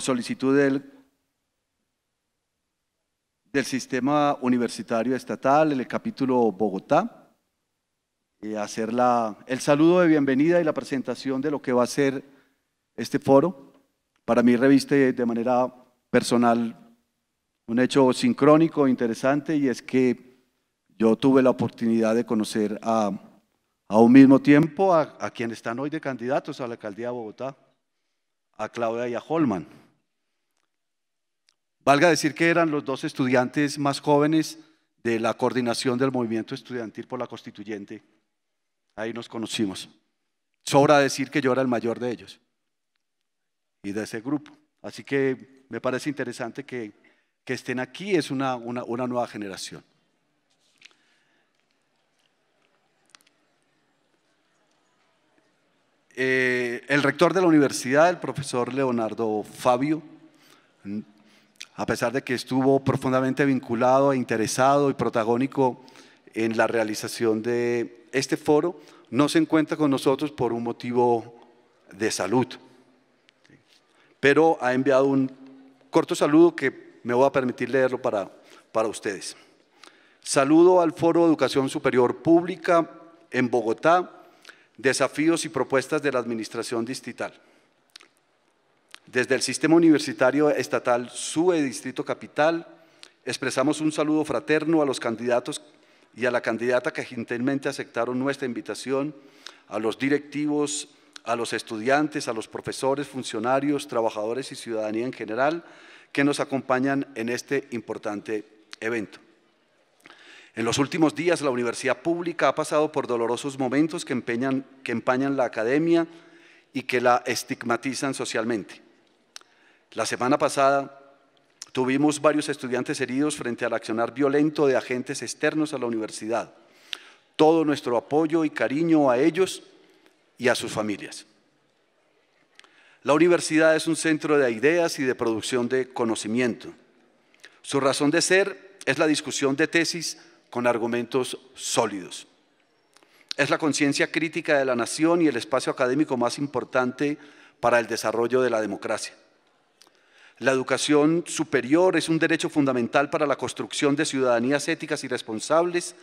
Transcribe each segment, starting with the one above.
solicitud del, Sistema Universitario Estatal, el capítulo Bogotá, y eh, hacer el saludo de bienvenida y la presentación de lo que va a ser este foro. Para mí reviste de manera personal un hecho sincrónico, interesante, y es que yo tuve la oportunidad de conocer a, un mismo tiempo a, a quienes están hoy de candidatos a la alcaldía de Bogotá, a Claudia y a Holman. Valga decir que eran los dos estudiantes más jóvenes de la coordinación del movimiento estudiantil por la constituyente. Ahí nos conocimos. Sobra decir que yo era el mayor de ellos y de ese grupo. Así que me parece interesante que, estén aquí, es una, nueva generación. Eh, el rector de la universidad, el profesor Leonardo Fabio, a pesar de que estuvo profundamente vinculado, e interesado y protagónico en la realización de este foro, no se encuentra con nosotros por un motivo de salud. Pero ha enviado un corto saludo que me voy a permitir leerlo para, para ustedes. Saludo al Foro de Educación Superior Pública en Bogotá, desafíos y propuestas de la Administración Distrital. Desde el Sistema Universitario Estatal SUE Distrito Capital, expresamos un saludo fraterno a los candidatos y a la candidata que gentilmente aceptaron nuestra invitación, a los directivos, a los estudiantes, a los profesores, funcionarios, trabajadores y ciudadanía en general que nos acompañan en este importante evento. En los últimos días, la universidad pública ha pasado por dolorosos momentos que, que empañan la academia y que la estigmatizan socialmente. La semana pasada tuvimos varios estudiantes heridos frente al accionar violento de agentes externos a la universidad. Todo nuestro apoyo y cariño a ellos y a sus familias. La universidad es un centro de ideas y de producción de conocimiento. Su razón de ser es la discusión de tesis con argumentos sólidos. Es la conciencia crítica de la nación y el espacio académico más importante para el desarrollo de la democracia. La educación superior es un derecho fundamental para la construcción de ciudadanías éticas y responsables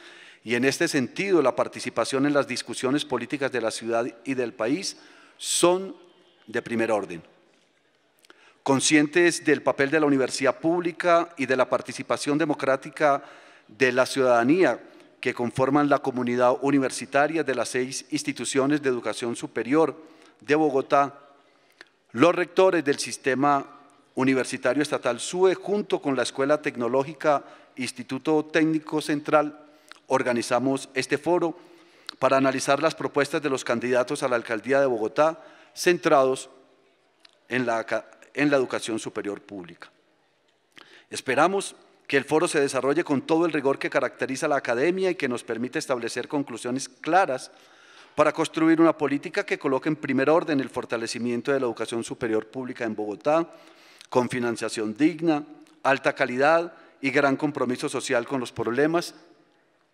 y en este sentido la participación en las discusiones políticas de la ciudad y del país son de primer orden. Conscientes del papel de la universidad pública y de la participación democrática de la ciudadanía que conforman la comunidad universitaria de las seis instituciones de educación superior de Bogotá, los rectores del sistema Universitario Estatal SUE, junto con la Escuela Tecnológica Instituto Técnico Central, organizamos este foro para analizar las propuestas de los candidatos a la Alcaldía de Bogotá, centrados en la, educación superior pública. Esperamos que el foro se desarrolle con todo el rigor que caracteriza la academia y que nos permite establecer conclusiones claras para construir una política que coloque en primer orden el fortalecimiento de la educación superior pública en Bogotá, con financiación digna, alta calidad y gran compromiso social con los problemas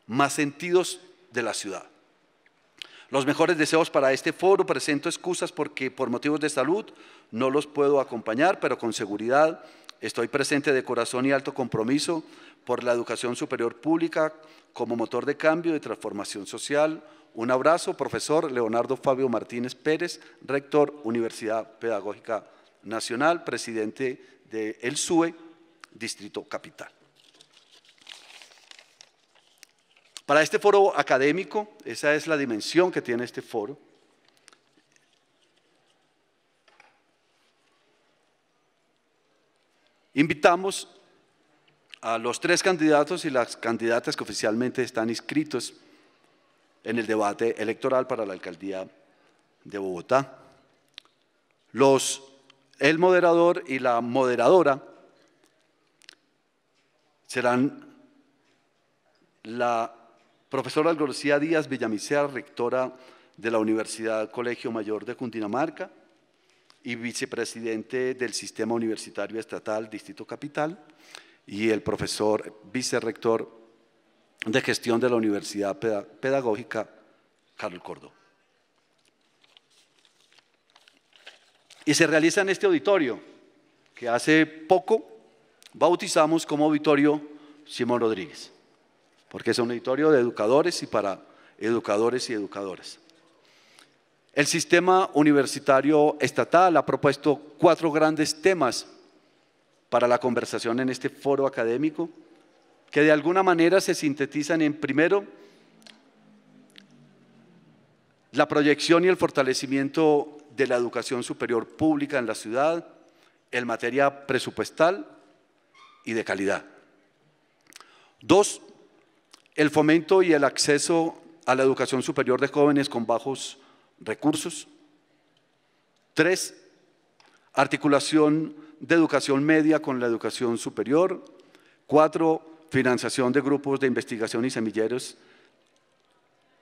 más sentidos de la ciudad. Los mejores deseos para este foro. Presento excusas porque por motivos de salud no los puedo acompañar, pero con seguridad estoy presente de corazón y alto compromiso por la educación superior pública como motor de cambio y transformación social. Un abrazo, profesor Leonardo Fabio Martínez Pérez, rector Universidad Pedagógica nacional, presidente del el SUE, Distrito Capital. Para este foro académico, esa es la dimensión que tiene este foro, invitamos a los tres candidatos y las candidatas que oficialmente están inscritos en el debate electoral para la alcaldía de Bogotá. Los el moderador y la moderadora serán la profesora Algorcía Díaz Villamisea, rectora de la Universidad Colegio Mayor de Cundinamarca y vicepresidente del Sistema Universitario Estatal Distrito Capital, y el profesor vicerrector de gestión de la Universidad Pedagógica, Carlos Cordó. y se realiza en este auditorio que hace poco bautizamos como auditorio Simón Rodríguez, porque es un auditorio de educadores y para educadores y educadoras. El sistema universitario estatal ha propuesto cuatro grandes temas para la conversación en este foro académico, que de alguna manera se sintetizan en primero la proyección y el fortalecimiento de la educación superior pública en la ciudad en materia presupuestal y de calidad. Dos, el fomento y el acceso a la educación superior de jóvenes con bajos recursos. Tres, articulación de educación media con la educación superior. Cuatro, financiación de grupos de investigación y semilleros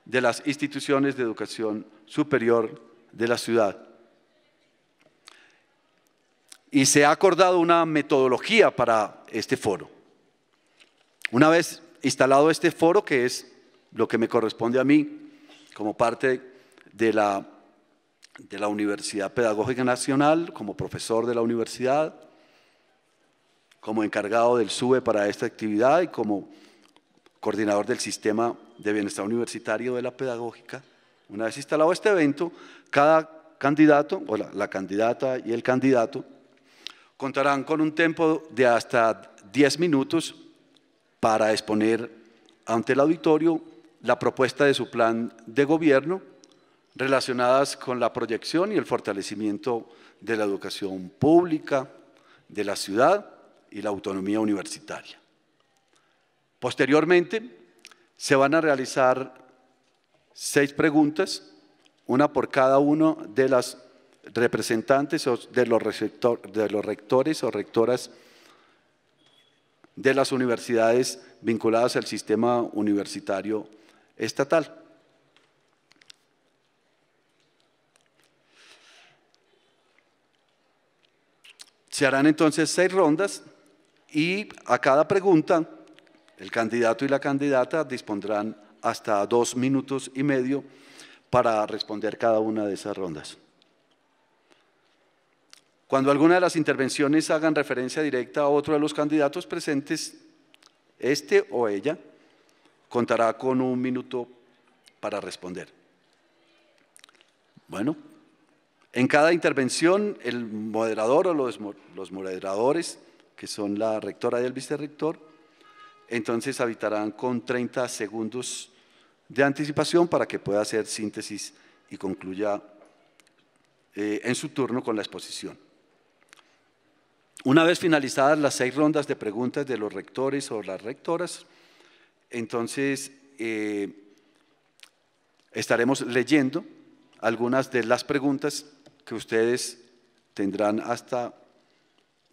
de las instituciones de educación superior de la ciudad y se ha acordado una metodología para este foro. Una vez instalado este foro, que es lo que me corresponde a mí como parte de la, Universidad Pedagógica Nacional, como profesor de la universidad, como encargado del SUBE para esta actividad y como coordinador del sistema de bienestar universitario de la pedagógica. Una vez instalado este evento, cada candidato, o la candidata y el candidato, contarán con un tiempo de hasta 10 minutos para exponer ante el auditorio la propuesta de su plan de gobierno relacionadas con la proyección y el fortalecimiento de la educación pública, de la ciudad y la autonomía universitaria. Posteriormente, se van a realizar seis preguntas, una por cada una de las representantes de los, rectores o rectoras de las universidades vinculadas al sistema universitario estatal. Se harán entonces seis rondas y a cada pregunta el candidato y la candidata dispondrán hasta dos minutos y medio para responder cada una de esas rondas. Cuando alguna de las intervenciones hagan referencia directa a otro de los candidatos presentes, este o ella contará con un minuto para responder. Bueno, en cada intervención el moderador o los, moderadores, que son la rectora y el vicerrector, entonces habitarán con 30 segundos de anticipación para que pueda hacer síntesis y concluya eh, en su turno con la exposición. Una vez finalizadas las seis rondas de preguntas de los rectores o las rectoras, entonces eh, estaremos leyendo algunas de las preguntas que ustedes tendrán hasta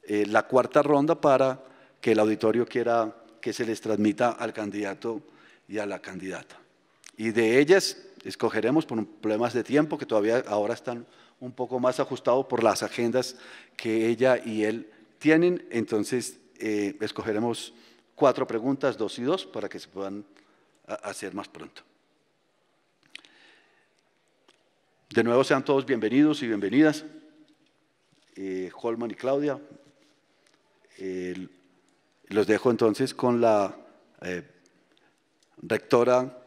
eh, la cuarta ronda para que el auditorio quiera que se les transmita al candidato y a la candidata. Y de ellas escogeremos por problemas de tiempo que todavía ahora están un poco más ajustados por las agendas que ella y él tienen entonces, eh, escogeremos cuatro preguntas, dos y dos, para que se puedan hacer más pronto. De nuevo sean todos bienvenidos y bienvenidas. Eh, Holman y Claudia, los dejo entonces con la eh, rectora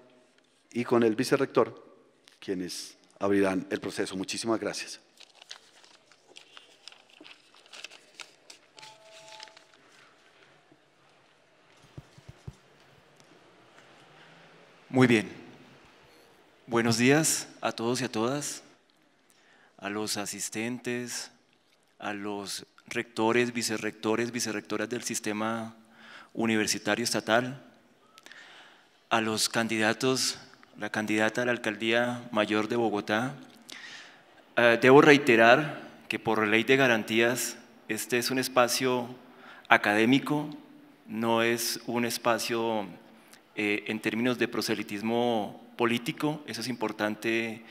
y con el vicerrector, quienes abrirán el proceso. Muchísimas gracias. Muy bien. Buenos días a todos y a todas, a los asistentes, a los rectores, vicerrectores, vicerrectoras del sistema universitario estatal, a los candidatos, la candidata a la alcaldía mayor de Bogotá. Eh, debo reiterar que por ley de garantías este es un espacio académico, no es un espacio eh, en términos de proselitismo político, eso es importante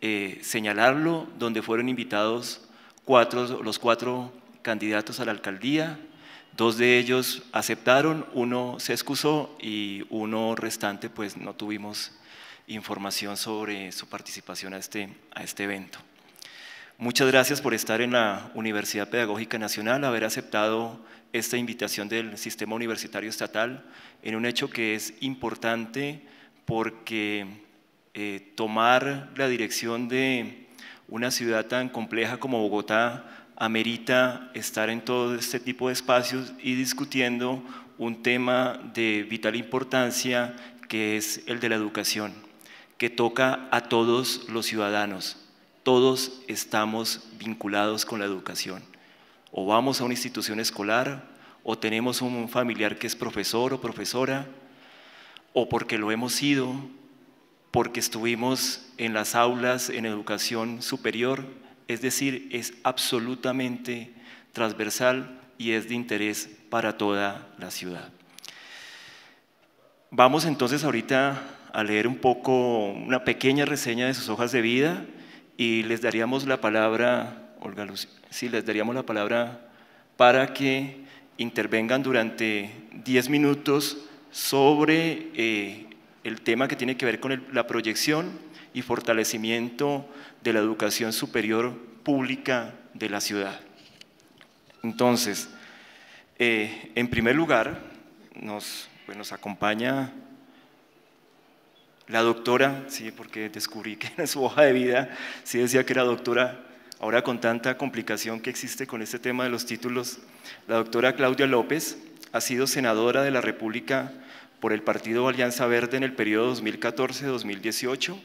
eh, señalarlo, donde fueron invitados cuatro, los cuatro candidatos a la alcaldía, dos de ellos aceptaron, uno se excusó y uno restante pues no tuvimos información sobre su participación a este, a este evento. Muchas gracias por estar en la Universidad Pedagógica Nacional, haber aceptado esta invitación del sistema universitario estatal en un hecho que es importante porque eh, tomar la dirección de una ciudad tan compleja como Bogotá amerita estar en todo este tipo de espacios y discutiendo un tema de vital importancia que es el de la educación, que toca a todos los ciudadanos. Todos estamos vinculados con la educación o vamos a una institución escolar, o tenemos un familiar que es profesor o profesora, o porque lo hemos sido, porque estuvimos en las aulas en educación superior, es decir, es absolutamente transversal y es de interés para toda la ciudad. Vamos entonces ahorita a leer un poco, una pequeña reseña de sus hojas de vida y les daríamos la palabra, Olga Lucía si les daríamos la palabra para que intervengan durante 10 minutos sobre eh, el tema que tiene que ver con la proyección y fortalecimiento de la educación superior pública de la ciudad. Entonces, eh, en primer lugar, nos, pues, nos acompaña la doctora, sí, porque descubrí que en su hoja de vida sí decía que era doctora Ahora con tanta complicación que existe con este tema de los títulos, la doctora Claudia López ha sido senadora de la República por el Partido Alianza Verde en el periodo 2014-2018.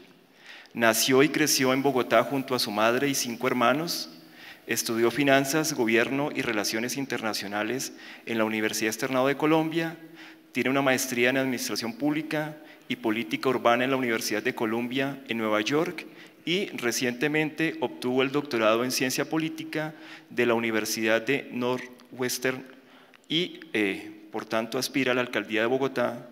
Nació y creció en Bogotá junto a su madre y cinco hermanos. Estudió finanzas, gobierno y relaciones internacionales en la Universidad Externado de Colombia. Tiene una maestría en administración pública y política urbana en la Universidad de Colombia, en Nueva York y recientemente obtuvo el doctorado en ciencia política de la Universidad de Northwestern y eh, por tanto aspira a la alcaldía de Bogotá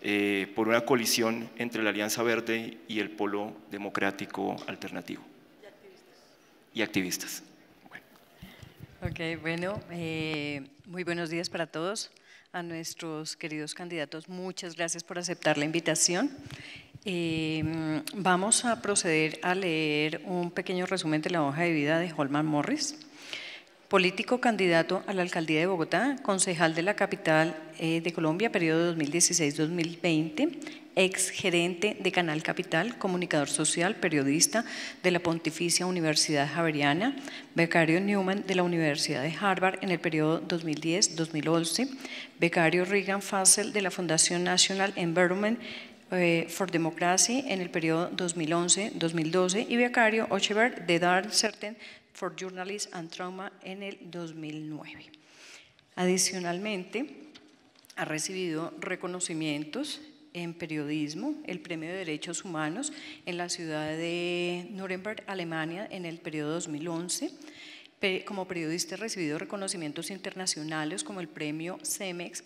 eh, por una colisión entre la Alianza Verde y el Polo Democrático Alternativo. Y activistas. Y Bueno. Eh, muy buenos días para todos. A nuestros queridos candidatos, muchas gracias por aceptar la invitación. Eh, mm, vamos a proceder a leer un pequeño resumen de la hoja de vida de Holman Morris, político candidato a la alcaldía de Bogotá, concejal de la capital eh, de Colombia, periodo 2016-2020, ex gerente de Canal Capital, comunicador social, periodista de la Pontificia Universidad Javeriana, becario Newman de la Universidad de Harvard en el periodo 2010-2011, becario Reagan Fassel de la Fundación National Environment eh, for Democracy en el periodo 2011-2012 y becario Ochever de Dar Certain for Journalists and Trauma en el 2009. Adicionalmente, ha recibido reconocimientos en periodismo, el Premio de Derechos Humanos en la ciudad de Nuremberg, Alemania, en el periodo 2011 como periodista he recibido reconocimientos internacionales como el premio CEMEX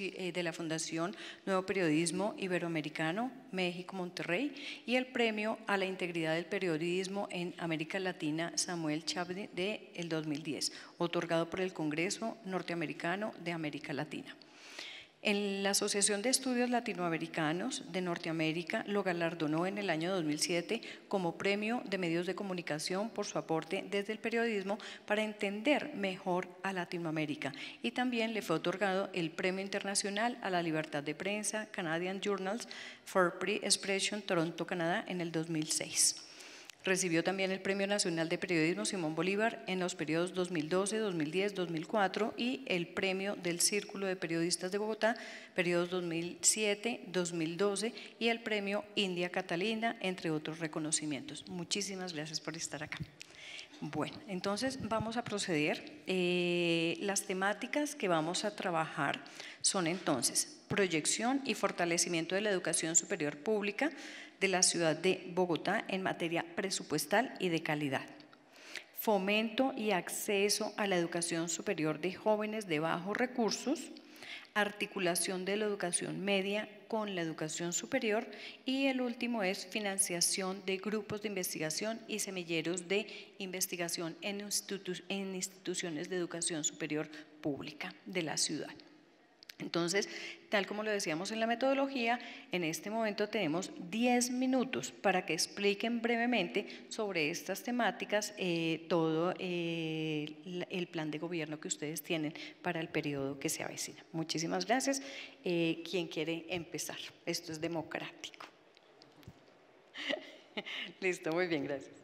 eh, de la Fundación Nuevo Periodismo Iberoamericano México-Monterrey y el premio a la integridad del periodismo en América Latina Samuel Chávez de 2010, otorgado por el Congreso Norteamericano de América Latina. En la Asociación de Estudios Latinoamericanos de Norteamérica lo galardonó en el año 2007 como Premio de Medios de Comunicación por su aporte desde el periodismo para entender mejor a Latinoamérica y también le fue otorgado el Premio Internacional a la Libertad de Prensa Canadian Journals for Free Expression Toronto, Canadá en el 2006. Recibió también el Premio Nacional de Periodismo Simón Bolívar en los periodos 2012, 2010, 2004 y el Premio del Círculo de Periodistas de Bogotá, periodos 2007, 2012 y el Premio India Catalina, entre otros reconocimientos. Muchísimas gracias por estar acá. Bueno, entonces vamos a proceder. Eh, las temáticas que vamos a trabajar son entonces proyección y fortalecimiento de la educación superior pública, de la ciudad de Bogotá en materia presupuestal y de calidad. Fomento y acceso a la educación superior de jóvenes de bajos recursos, articulación de la educación media con la educación superior y el último es financiación de grupos de investigación y semilleros de investigación en, instituciones de educación superior pública de la ciudad. Entonces, tal como lo decíamos en la metodología, en este momento tenemos 10 minutos para que expliquen brevemente sobre estas temáticas eh, todo eh, el plan de gobierno que ustedes tienen para el periodo que se avecina. Muchísimas gracias. Eh, ¿Quién quiere empezar? Esto es democrático. Listo, muy bien, gracias.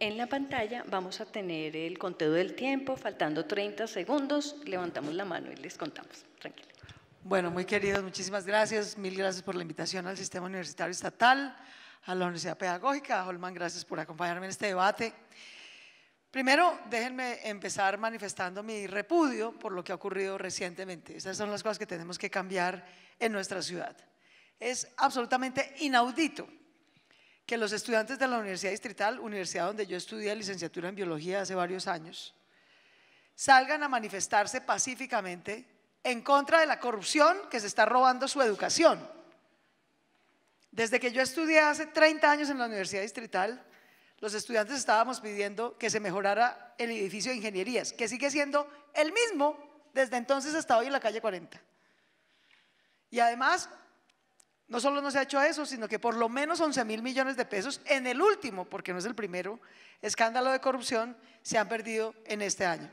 En la pantalla vamos a tener el conteo del tiempo, faltando 30 segundos, levantamos la mano y les contamos. Tranquilo. Bueno, muy queridos, muchísimas gracias. Mil gracias por la invitación al Sistema Universitario Estatal, a la Universidad Pedagógica. Holman, gracias por acompañarme en este debate. Primero, déjenme empezar manifestando mi repudio por lo que ha ocurrido recientemente. Esas son las cosas que tenemos que cambiar en nuestra ciudad. Es absolutamente inaudito que los estudiantes de la Universidad Distrital, universidad donde yo estudié licenciatura en biología hace varios años, salgan a manifestarse pacíficamente en contra de la corrupción que se está robando su educación. Desde que yo estudié hace 30 años en la Universidad Distrital, los estudiantes estábamos pidiendo que se mejorara el edificio de ingenierías, que sigue siendo el mismo desde entonces hasta hoy en la calle 40. Y además, no solo no se ha hecho eso, sino que por lo menos 11 mil millones de pesos en el último, porque no es el primero, escándalo de corrupción, se han perdido en este año.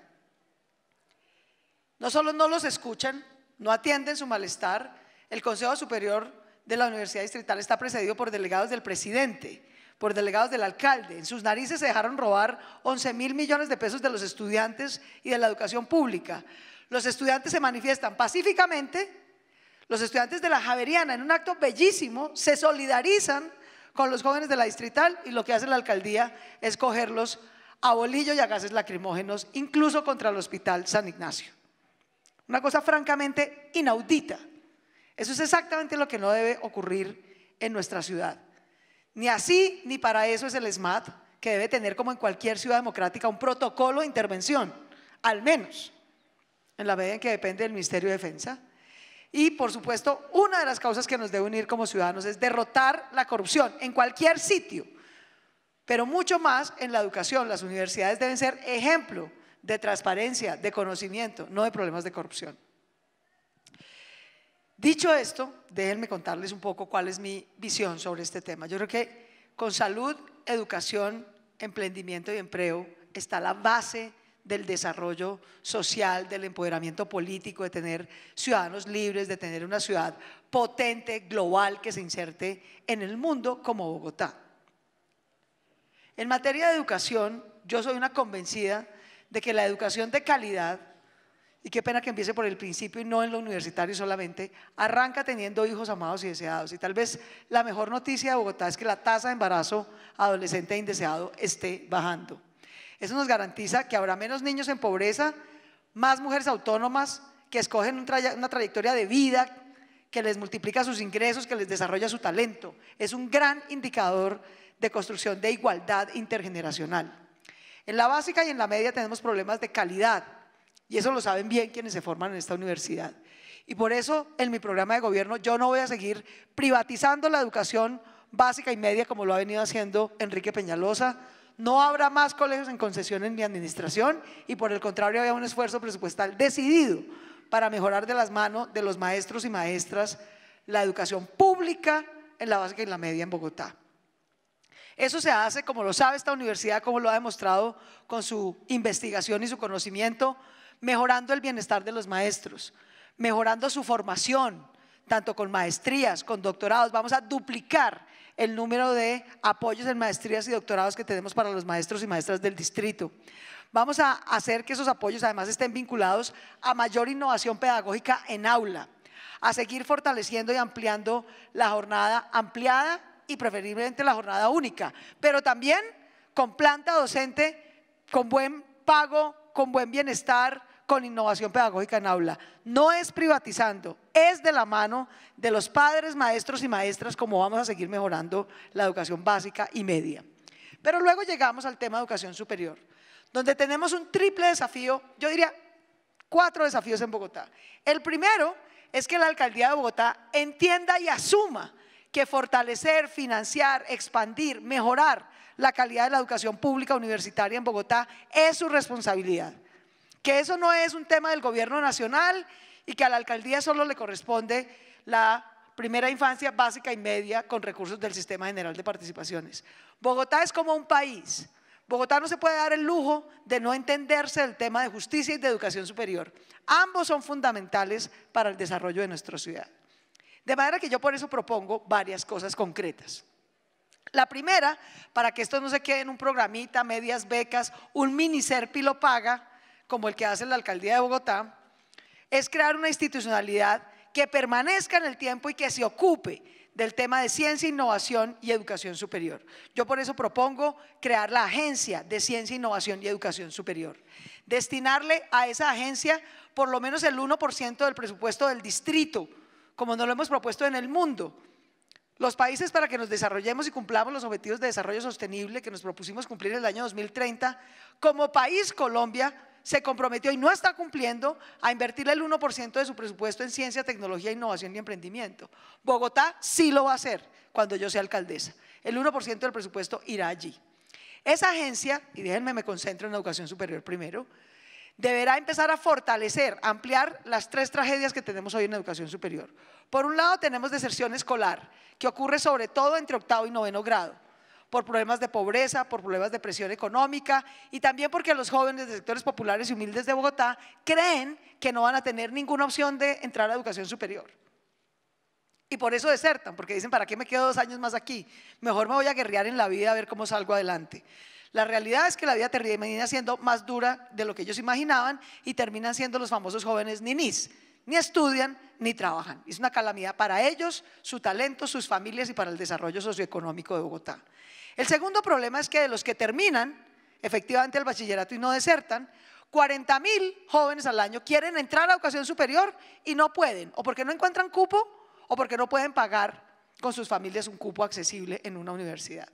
No solo no los escuchan, no atienden su malestar, el Consejo Superior de la Universidad Distrital está precedido por delegados del presidente, por delegados del alcalde. En sus narices se dejaron robar 11 mil millones de pesos de los estudiantes y de la educación pública. Los estudiantes se manifiestan pacíficamente los estudiantes de la Javeriana, en un acto bellísimo, se solidarizan con los jóvenes de la distrital y lo que hace la alcaldía es cogerlos a bolillo y a gases lacrimógenos, incluso contra el Hospital San Ignacio. Una cosa francamente inaudita. Eso es exactamente lo que no debe ocurrir en nuestra ciudad. Ni así, ni para eso es el SMAT, que debe tener como en cualquier ciudad democrática un protocolo de intervención, al menos en la medida en que depende del Ministerio de Defensa, y por supuesto, una de las causas que nos debe unir como ciudadanos es derrotar la corrupción en cualquier sitio, pero mucho más en la educación. Las universidades deben ser ejemplo de transparencia, de conocimiento, no de problemas de corrupción. Dicho esto, déjenme contarles un poco cuál es mi visión sobre este tema. Yo creo que con salud, educación, emprendimiento y empleo está la base del desarrollo social, del empoderamiento político, de tener ciudadanos libres, de tener una ciudad potente, global, que se inserte en el mundo como Bogotá. En materia de educación, yo soy una convencida de que la educación de calidad, y qué pena que empiece por el principio y no en lo universitario solamente, arranca teniendo hijos amados y deseados. Y tal vez la mejor noticia de Bogotá es que la tasa de embarazo adolescente e indeseado esté bajando. Eso nos garantiza que habrá menos niños en pobreza, más mujeres autónomas que escogen una trayectoria de vida que les multiplica sus ingresos, que les desarrolla su talento. Es un gran indicador de construcción de igualdad intergeneracional. En la básica y en la media tenemos problemas de calidad y eso lo saben bien quienes se forman en esta universidad. Y por eso en mi programa de gobierno yo no voy a seguir privatizando la educación básica y media como lo ha venido haciendo Enrique Peñalosa, no habrá más colegios en concesión en mi administración y por el contrario había un esfuerzo presupuestal decidido para mejorar de las manos de los maestros y maestras la educación pública en la básica y en la media en Bogotá. Eso se hace, como lo sabe esta universidad, como lo ha demostrado con su investigación y su conocimiento, mejorando el bienestar de los maestros, mejorando su formación, tanto con maestrías, con doctorados. Vamos a duplicar el número de apoyos en maestrías y doctorados que tenemos para los maestros y maestras del distrito. Vamos a hacer que esos apoyos además estén vinculados a mayor innovación pedagógica en aula, a seguir fortaleciendo y ampliando la jornada ampliada y preferiblemente la jornada única, pero también con planta docente, con buen pago, con buen bienestar, con innovación pedagógica en aula. No es privatizando, es de la mano de los padres, maestros y maestras como vamos a seguir mejorando la educación básica y media. Pero luego llegamos al tema de educación superior, donde tenemos un triple desafío, yo diría cuatro desafíos en Bogotá. El primero es que la alcaldía de Bogotá entienda y asuma que fortalecer, financiar, expandir, mejorar la calidad de la educación pública universitaria en Bogotá es su responsabilidad que eso no es un tema del gobierno nacional y que a la alcaldía solo le corresponde la primera infancia básica y media con recursos del Sistema General de Participaciones. Bogotá es como un país. Bogotá no se puede dar el lujo de no entenderse el tema de justicia y de educación superior. Ambos son fundamentales para el desarrollo de nuestra ciudad. De manera que yo por eso propongo varias cosas concretas. La primera, para que esto no se quede en un programita, medias becas, un mini lo paga, como el que hace la alcaldía de Bogotá, es crear una institucionalidad que permanezca en el tiempo y que se ocupe del tema de ciencia, innovación y educación superior. Yo por eso propongo crear la Agencia de Ciencia, Innovación y Educación Superior. Destinarle a esa agencia por lo menos el 1% del presupuesto del distrito, como no lo hemos propuesto en el mundo. Los países para que nos desarrollemos y cumplamos los objetivos de desarrollo sostenible que nos propusimos cumplir en el año 2030, como país Colombia, se comprometió y no está cumpliendo a invertir el 1% de su presupuesto en ciencia, tecnología, innovación y emprendimiento. Bogotá sí lo va a hacer cuando yo sea alcaldesa. El 1% del presupuesto irá allí. Esa agencia, y déjenme me concentro en educación superior primero, deberá empezar a fortalecer, ampliar las tres tragedias que tenemos hoy en educación superior. Por un lado tenemos deserción escolar, que ocurre sobre todo entre octavo y noveno grado por problemas de pobreza, por problemas de presión económica y también porque los jóvenes de sectores populares y humildes de Bogotá creen que no van a tener ninguna opción de entrar a educación superior. Y por eso desertan, porque dicen, ¿para qué me quedo dos años más aquí? Mejor me voy a guerrear en la vida a ver cómo salgo adelante. La realidad es que la vida termina siendo más dura de lo que ellos imaginaban y terminan siendo los famosos jóvenes ninis. Ni estudian ni trabajan. Es una calamidad para ellos, su talento, sus familias y para el desarrollo socioeconómico de Bogotá. El segundo problema es que de los que terminan efectivamente el bachillerato y no desertan, 40 mil jóvenes al año quieren entrar a educación superior y no pueden, o porque no encuentran cupo, o porque no pueden pagar con sus familias un cupo accesible en una universidad.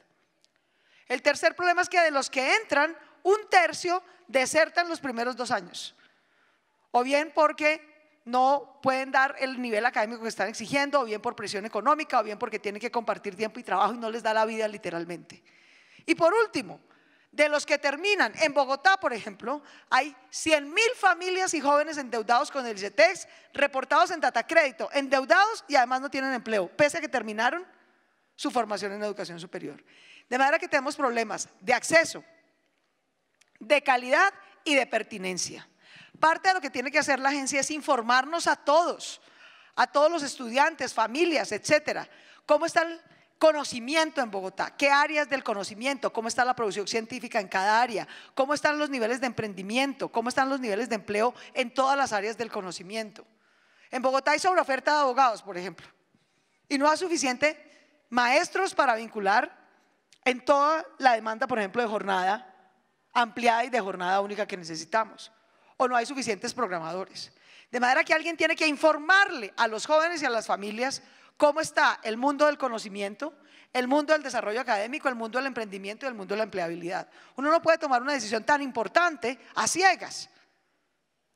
El tercer problema es que de los que entran, un tercio desertan los primeros dos años, o bien porque no pueden dar el nivel académico que están exigiendo, o bien por presión económica, o bien porque tienen que compartir tiempo y trabajo y no les da la vida literalmente. Y por último, de los que terminan en Bogotá, por ejemplo, hay 100 mil familias y jóvenes endeudados con el GTEX, reportados en data Crédito, endeudados y además no tienen empleo, pese a que terminaron su formación en educación superior. De manera que tenemos problemas de acceso, de calidad y de pertinencia. Parte de lo que tiene que hacer la agencia es informarnos a todos, a todos los estudiantes, familias, etcétera. ¿Cómo está el conocimiento en Bogotá? ¿Qué áreas del conocimiento? ¿Cómo está la producción científica en cada área? ¿Cómo están los niveles de emprendimiento? ¿Cómo están los niveles de empleo en todas las áreas del conocimiento? En Bogotá hay sobreoferta de abogados, por ejemplo, y no hay suficiente maestros para vincular en toda la demanda, por ejemplo, de jornada ampliada y de jornada única que necesitamos o no hay suficientes programadores. De manera que alguien tiene que informarle a los jóvenes y a las familias cómo está el mundo del conocimiento, el mundo del desarrollo académico, el mundo del emprendimiento y el mundo de la empleabilidad. Uno no puede tomar una decisión tan importante a ciegas.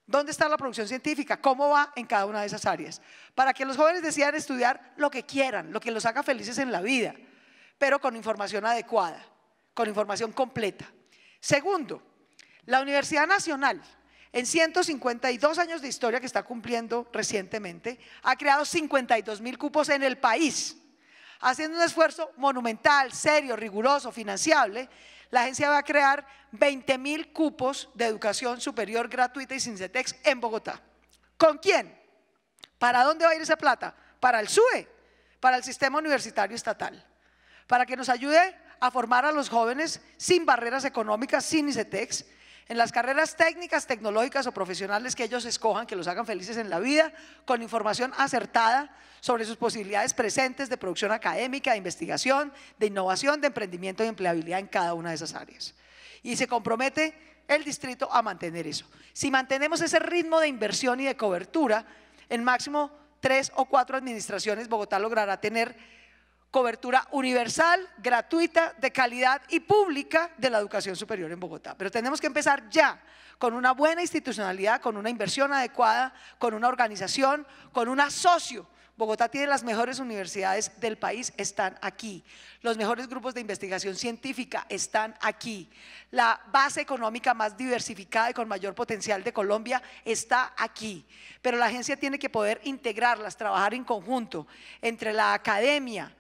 ¿Dónde está la producción científica? ¿Cómo va en cada una de esas áreas? Para que los jóvenes decidan estudiar lo que quieran, lo que los haga felices en la vida, pero con información adecuada, con información completa. Segundo, la Universidad Nacional en 152 años de historia que está cumpliendo recientemente, ha creado 52 mil cupos en el país. Haciendo un esfuerzo monumental, serio, riguroso, financiable, la agencia va a crear 20 mil cupos de educación superior gratuita y sin CETEX en Bogotá. ¿Con quién? ¿Para dónde va a ir esa plata? Para el SUE, para el sistema universitario estatal, para que nos ayude a formar a los jóvenes sin barreras económicas, sin CETEX, en las carreras técnicas, tecnológicas o profesionales que ellos escojan, que los hagan felices en la vida, con información acertada sobre sus posibilidades presentes de producción académica, de investigación, de innovación, de emprendimiento y empleabilidad en cada una de esas áreas. Y se compromete el distrito a mantener eso. Si mantenemos ese ritmo de inversión y de cobertura, en máximo tres o cuatro administraciones, Bogotá logrará tener cobertura universal, gratuita, de calidad y pública de la educación superior en Bogotá. Pero tenemos que empezar ya con una buena institucionalidad, con una inversión adecuada, con una organización, con un socio. Bogotá tiene las mejores universidades del país, están aquí. Los mejores grupos de investigación científica están aquí. La base económica más diversificada y con mayor potencial de Colombia está aquí. Pero la agencia tiene que poder integrarlas, trabajar en conjunto entre la academia,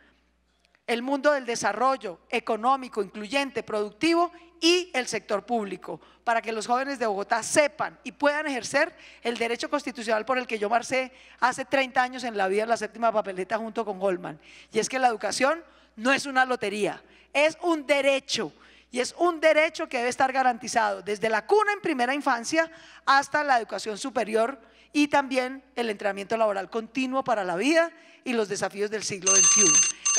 el mundo del desarrollo económico, incluyente, productivo y el sector público, para que los jóvenes de Bogotá sepan y puedan ejercer el derecho constitucional por el que yo marcé hace 30 años en la vida de la séptima papeleta junto con Goldman. Y es que la educación no es una lotería, es un derecho. Y es un derecho que debe estar garantizado desde la cuna en primera infancia hasta la educación superior y también el entrenamiento laboral continuo para la vida y los desafíos del siglo XXI.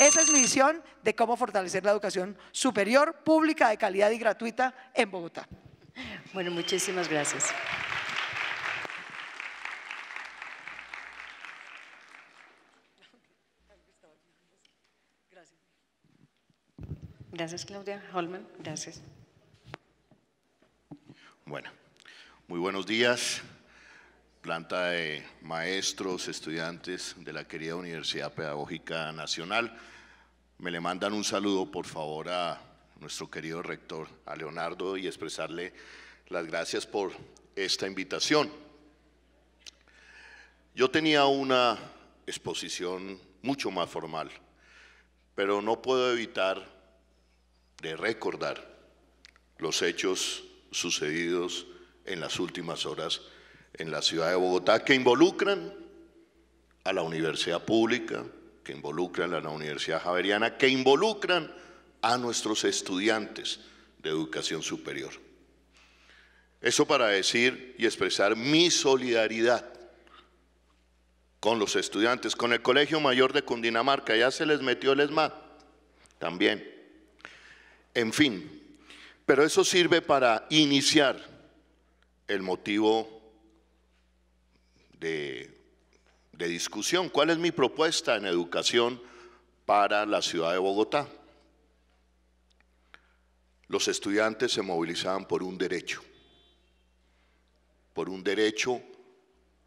Esa es mi visión de cómo fortalecer la educación superior, pública, de calidad y gratuita en Bogotá. Bueno, muchísimas gracias. Gracias, Claudia. Holman, gracias. Bueno, muy buenos días planta de maestros, estudiantes de la querida Universidad Pedagógica Nacional. Me le mandan un saludo, por favor, a nuestro querido rector, a Leonardo, y expresarle las gracias por esta invitación. Yo tenía una exposición mucho más formal, pero no puedo evitar de recordar los hechos sucedidos en las últimas horas en la ciudad de Bogotá que involucran a la universidad pública, que involucran a la Universidad Javeriana, que involucran a nuestros estudiantes de educación superior. Eso para decir y expresar mi solidaridad con los estudiantes, con el Colegio Mayor de Cundinamarca, ya se les metió el ESMAD también. En fin, pero eso sirve para iniciar el motivo de, discusión. ¿Cuál es mi propuesta en educación para la ciudad de Bogotá? Los estudiantes se movilizaban por un derecho, por un derecho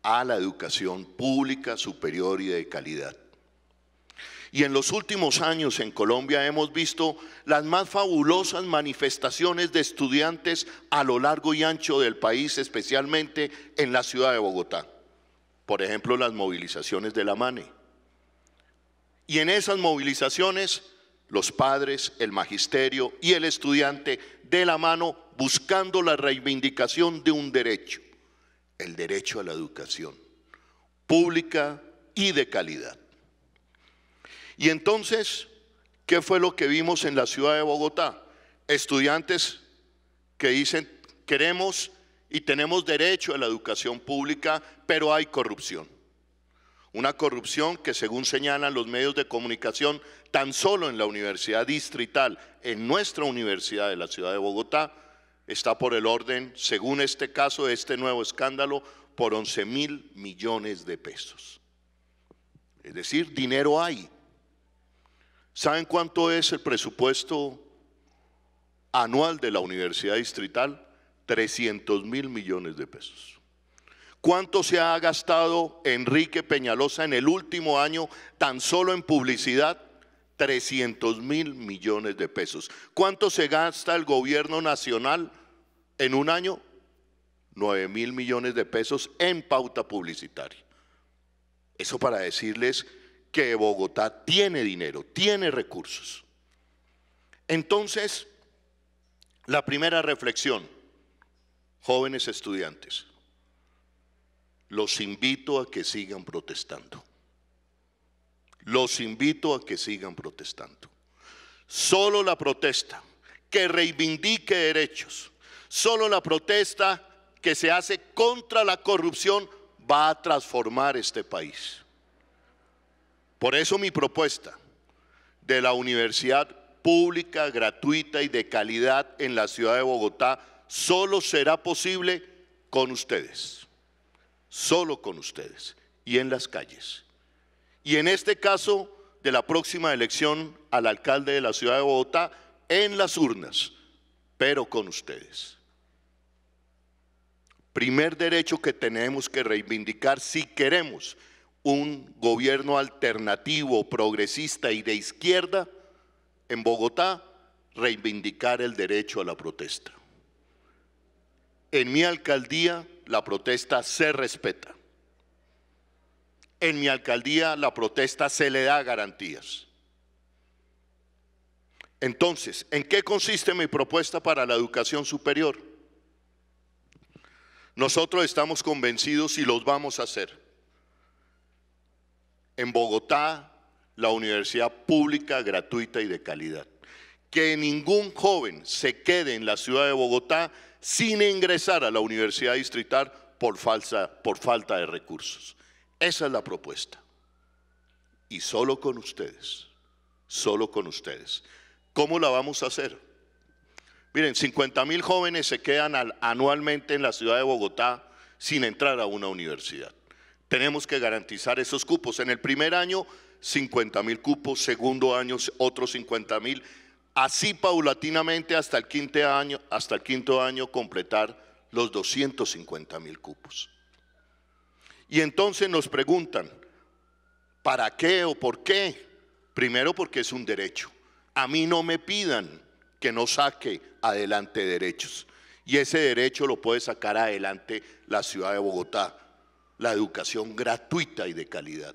a la educación pública, superior y de calidad. Y en los últimos años en Colombia hemos visto las más fabulosas manifestaciones de estudiantes a lo largo y ancho del país, especialmente en la ciudad de Bogotá. Por ejemplo, las movilizaciones de la MANE. Y en esas movilizaciones, los padres, el magisterio y el estudiante de la mano buscando la reivindicación de un derecho, el derecho a la educación pública y de calidad. Y entonces, ¿qué fue lo que vimos en la ciudad de Bogotá? Estudiantes que dicen, queremos y tenemos derecho a la educación pública, pero hay corrupción. Una corrupción que, según señalan los medios de comunicación, tan solo en la Universidad Distrital, en nuestra Universidad de la Ciudad de Bogotá, está por el orden, según este caso, este nuevo escándalo, por 11 mil millones de pesos. Es decir, dinero hay. ¿Saben cuánto es el presupuesto anual de la Universidad Distrital? 300 mil millones de pesos. ¿Cuánto se ha gastado Enrique Peñalosa en el último año tan solo en publicidad? 300 mil millones de pesos. ¿Cuánto se gasta el gobierno nacional en un año? 9 mil millones de pesos en pauta publicitaria. Eso para decirles que Bogotá tiene dinero, tiene recursos. Entonces, la primera reflexión Jóvenes estudiantes, los invito a que sigan protestando. Los invito a que sigan protestando. Solo la protesta que reivindique derechos, solo la protesta que se hace contra la corrupción va a transformar este país. Por eso mi propuesta de la universidad pública, gratuita y de calidad en la ciudad de Bogotá solo será posible con ustedes, solo con ustedes y en las calles. Y en este caso de la próxima elección al alcalde de la ciudad de Bogotá, en las urnas, pero con ustedes. Primer derecho que tenemos que reivindicar si queremos un gobierno alternativo, progresista y de izquierda en Bogotá, reivindicar el derecho a la protesta. En mi alcaldía la protesta se respeta. En mi alcaldía la protesta se le da garantías. Entonces, ¿en qué consiste mi propuesta para la educación superior? Nosotros estamos convencidos y los vamos a hacer. En Bogotá, la universidad pública, gratuita y de calidad. Que ningún joven se quede en la ciudad de Bogotá sin ingresar a la Universidad Distrital por, falsa, por falta de recursos. Esa es la propuesta. Y solo con ustedes, solo con ustedes. ¿Cómo la vamos a hacer? Miren, 50 mil jóvenes se quedan anualmente en la ciudad de Bogotá sin entrar a una universidad. Tenemos que garantizar esos cupos. En el primer año, 50 mil cupos, segundo año, otros 50 mil, así paulatinamente hasta el quinto año, hasta el quinto año completar los 250 mil cupos. Y entonces nos preguntan, ¿para qué o por qué? Primero porque es un derecho. A mí no me pidan que no saque adelante derechos. Y ese derecho lo puede sacar adelante la ciudad de Bogotá, la educación gratuita y de calidad.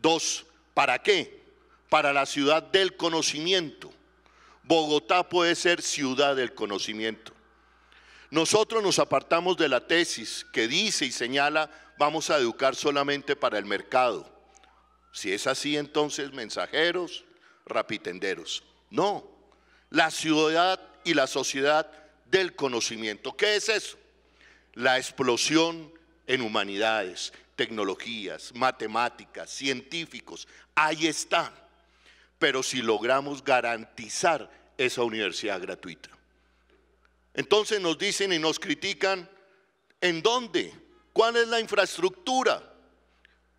Dos, ¿para qué? Para la ciudad del conocimiento. Bogotá puede ser ciudad del conocimiento. Nosotros nos apartamos de la tesis que dice y señala vamos a educar solamente para el mercado. Si es así, entonces mensajeros, rapitenderos. No, la ciudad y la sociedad del conocimiento. ¿Qué es eso? La explosión en humanidades, tecnologías, matemáticas, científicos. Ahí está pero si logramos garantizar esa universidad gratuita. Entonces nos dicen y nos critican, ¿en dónde? ¿Cuál es la infraestructura?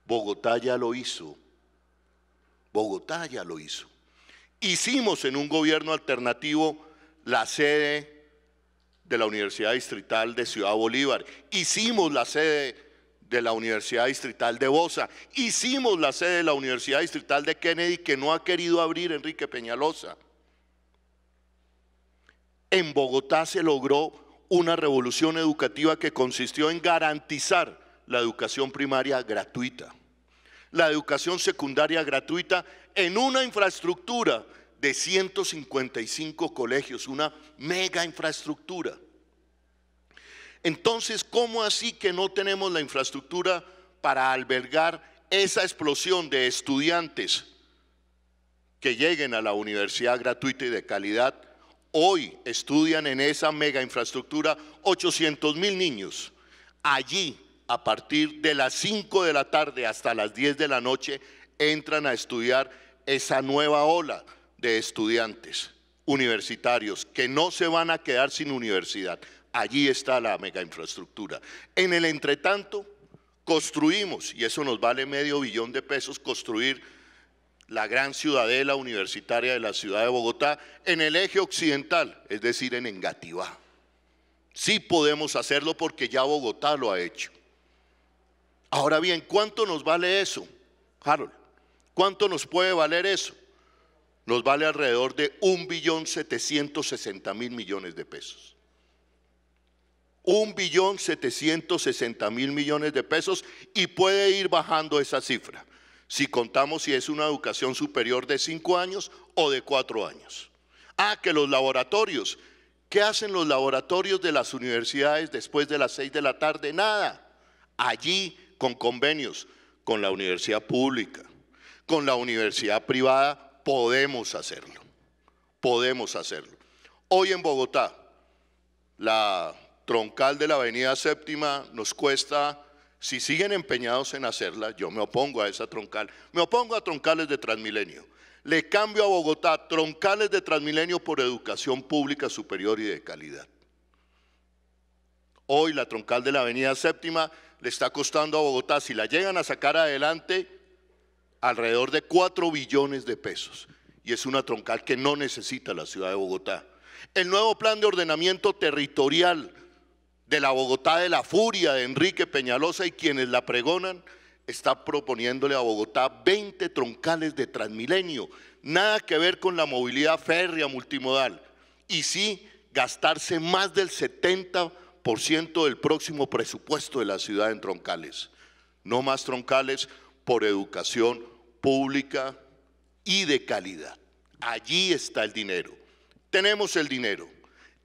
Bogotá ya lo hizo. Bogotá ya lo hizo. Hicimos en un gobierno alternativo la sede de la Universidad Distrital de Ciudad Bolívar. Hicimos la sede de la Universidad Distrital de Bosa. Hicimos la sede de la Universidad Distrital de Kennedy que no ha querido abrir Enrique Peñalosa. En Bogotá se logró una revolución educativa que consistió en garantizar la educación primaria gratuita, la educación secundaria gratuita en una infraestructura de 155 colegios, una mega infraestructura entonces, ¿cómo así que no tenemos la infraestructura para albergar esa explosión de estudiantes que lleguen a la universidad gratuita y de calidad? Hoy estudian en esa mega infraestructura 800 mil niños. Allí, a partir de las 5 de la tarde hasta las 10 de la noche, entran a estudiar esa nueva ola de estudiantes universitarios que no se van a quedar sin universidad. Allí está la mega infraestructura. En el entretanto, construimos, y eso nos vale medio billón de pesos, construir la gran ciudadela universitaria de la ciudad de Bogotá en el eje occidental, es decir, en Engativá. Sí podemos hacerlo porque ya Bogotá lo ha hecho. Ahora bien, ¿cuánto nos vale eso, Harold? ¿Cuánto nos puede valer eso? Nos vale alrededor de 1.760.000 millones de pesos un billón sesenta mil millones de pesos y puede ir bajando esa cifra, si contamos si es una educación superior de cinco años o de cuatro años. Ah, que los laboratorios, ¿qué hacen los laboratorios de las universidades después de las seis de la tarde? Nada, allí con convenios con la universidad pública, con la universidad privada, podemos hacerlo, podemos hacerlo. Hoy en Bogotá, la troncal de la avenida séptima nos cuesta, si siguen empeñados en hacerla, yo me opongo a esa troncal, me opongo a troncales de Transmilenio. Le cambio a Bogotá troncales de Transmilenio por educación pública superior y de calidad. Hoy la troncal de la avenida séptima le está costando a Bogotá, si la llegan a sacar adelante, alrededor de cuatro billones de pesos. Y es una troncal que no necesita la ciudad de Bogotá. El nuevo plan de ordenamiento territorial de la Bogotá de la furia de Enrique Peñalosa y quienes la pregonan, está proponiéndole a Bogotá 20 troncales de Transmilenio, nada que ver con la movilidad férrea multimodal, y sí gastarse más del 70% del próximo presupuesto de la ciudad en troncales. No más troncales por educación pública y de calidad. Allí está el dinero. Tenemos el dinero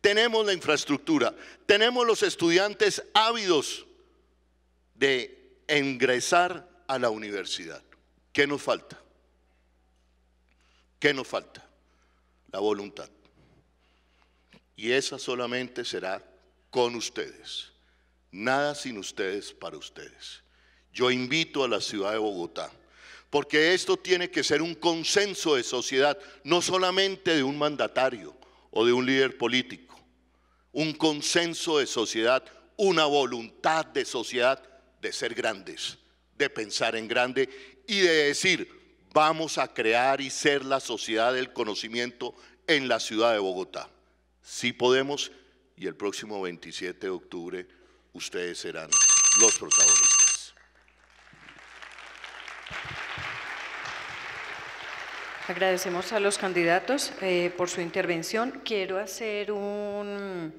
tenemos la infraestructura, tenemos los estudiantes ávidos de ingresar a la universidad. ¿Qué nos falta? ¿Qué nos falta? La voluntad. Y esa solamente será con ustedes. Nada sin ustedes para ustedes. Yo invito a la ciudad de Bogotá, porque esto tiene que ser un consenso de sociedad, no solamente de un mandatario o de un líder político un consenso de sociedad, una voluntad de sociedad de ser grandes, de pensar en grande y de decir, vamos a crear y ser la sociedad del conocimiento en la ciudad de Bogotá. Sí podemos y el próximo 27 de octubre ustedes serán los protagonistas. Agradecemos a los candidatos eh, por su intervención. Quiero hacer una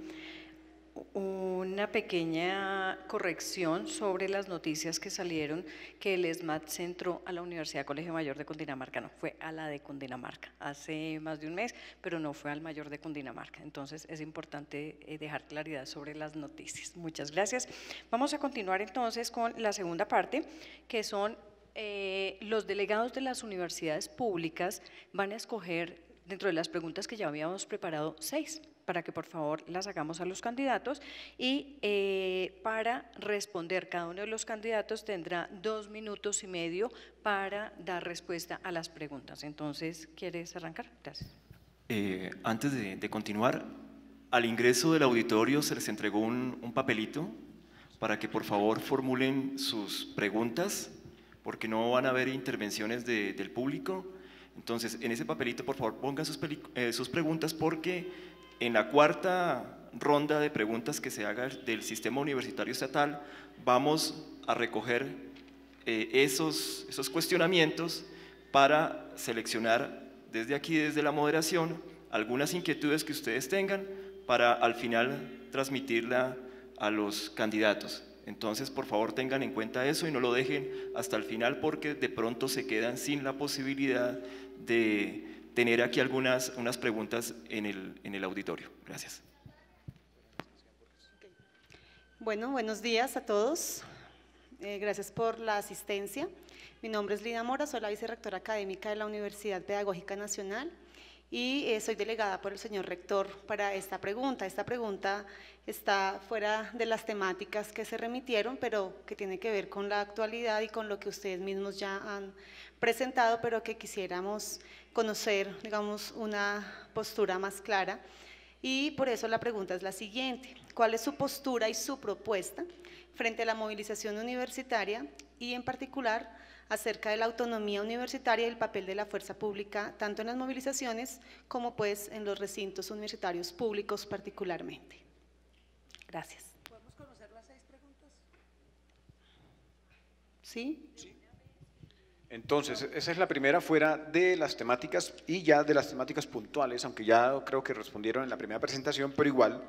pequeña corrección sobre las noticias que salieron que el ESMAD centró a la Universidad Colegio Mayor de Cundinamarca, no, fue a la de Cundinamarca hace más de un mes, pero no fue al mayor de Cundinamarca. Entonces es importante eh, dejar claridad sobre las noticias. Muchas gracias. Vamos a continuar entonces con la segunda parte, que son eh, los delegados de las universidades públicas van a escoger, dentro de las preguntas que ya habíamos preparado, seis para que por favor las hagamos a los candidatos y eh, para responder cada uno de los candidatos tendrá dos minutos y medio para dar respuesta a las preguntas. Entonces, ¿quieres arrancar? Gracias. Eh, antes de, continuar, al ingreso del auditorio se les entregó un papelito para que por favor formulen sus preguntas porque no van a haber intervenciones del público. Entonces, en ese papelito, por favor, pongan eh, sus, preguntas porque en la cuarta ronda de preguntas que se haga del sistema universitario estatal, vamos a recoger eh, esos, esos cuestionamientos para seleccionar desde aquí, desde la moderación, algunas inquietudes que ustedes tengan para al final transmitirla a los candidatos. Entonces, por favor, tengan en cuenta eso y no lo dejen hasta el final porque de pronto se quedan sin la posibilidad de tener aquí algunas unas preguntas en el, en el auditorio. Gracias. Bueno, buenos días a todos. Eh, gracias por la asistencia. Mi nombre es Lina Mora, soy la vicerectora académica de la Universidad Pedagógica Nacional y eh, soy delegada por el señor rector para esta pregunta. Esta pregunta está fuera de las temáticas que se remitieron, pero que tiene que ver con la actualidad y con lo que ustedes mismos ya han presentado, pero que quisiéramos conocer, digamos, una postura más clara. Y por eso la pregunta es la siguiente, ¿cuál es su postura y su propuesta frente a la movilización universitaria y en particular acerca de la autonomía universitaria y el papel de la fuerza pública, tanto en las movilizaciones como pues en los recintos universitarios públicos particularmente. Gracias. ¿Podemos conocer las seis preguntas? ¿Sí? Sí. Entonces, e-, esa es la primera fuera de las temáticas y ya de las temáticas puntuales, aunque ya creo que respondieron en la primera presentación, pero igual,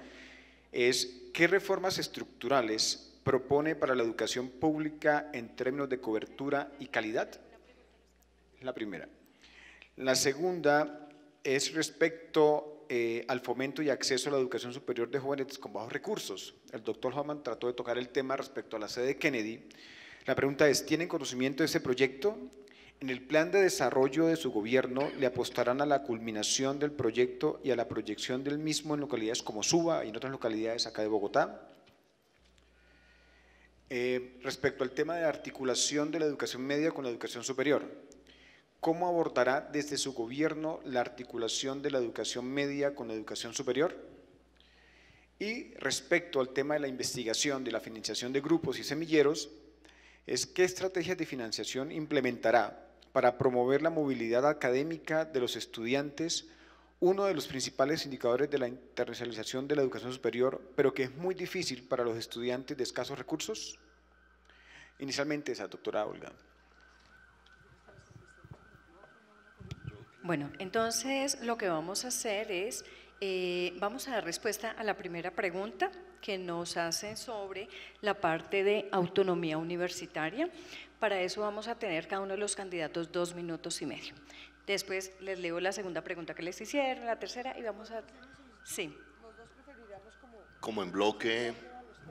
es qué reformas estructurales propone para la educación pública en términos de cobertura y calidad? La primera. La segunda es respecto eh, al fomento y acceso a la educación superior de jóvenes con bajos recursos. El doctor Hoffman trató de tocar el tema respecto a la sede Kennedy. La pregunta es, ¿tienen conocimiento de ese proyecto? En el plan de desarrollo de su gobierno le apostarán a la culminación del proyecto y a la proyección del mismo en localidades como Suba y en otras localidades acá de Bogotá. Eh, respecto al tema de articulación de la educación media con la educación superior, ¿cómo abordará desde su gobierno la articulación de la educación media con la educación superior? Y respecto al tema de la investigación, de la financiación de grupos y semilleros, es qué estrategias de financiación implementará para promover la movilidad académica de los estudiantes uno de los principales indicadores de la internacionalización de la educación superior, pero que es muy difícil para los estudiantes de escasos recursos? Inicialmente esa, doctora Olga. Bueno, entonces lo que vamos a hacer es, eh, vamos a dar respuesta a la primera pregunta que nos hacen sobre la parte de autonomía universitaria. Para eso vamos a tener cada uno de los candidatos dos minutos y medio. Después les leo la segunda pregunta que les hicieron, la tercera, y vamos a... Sí. Como en bloque,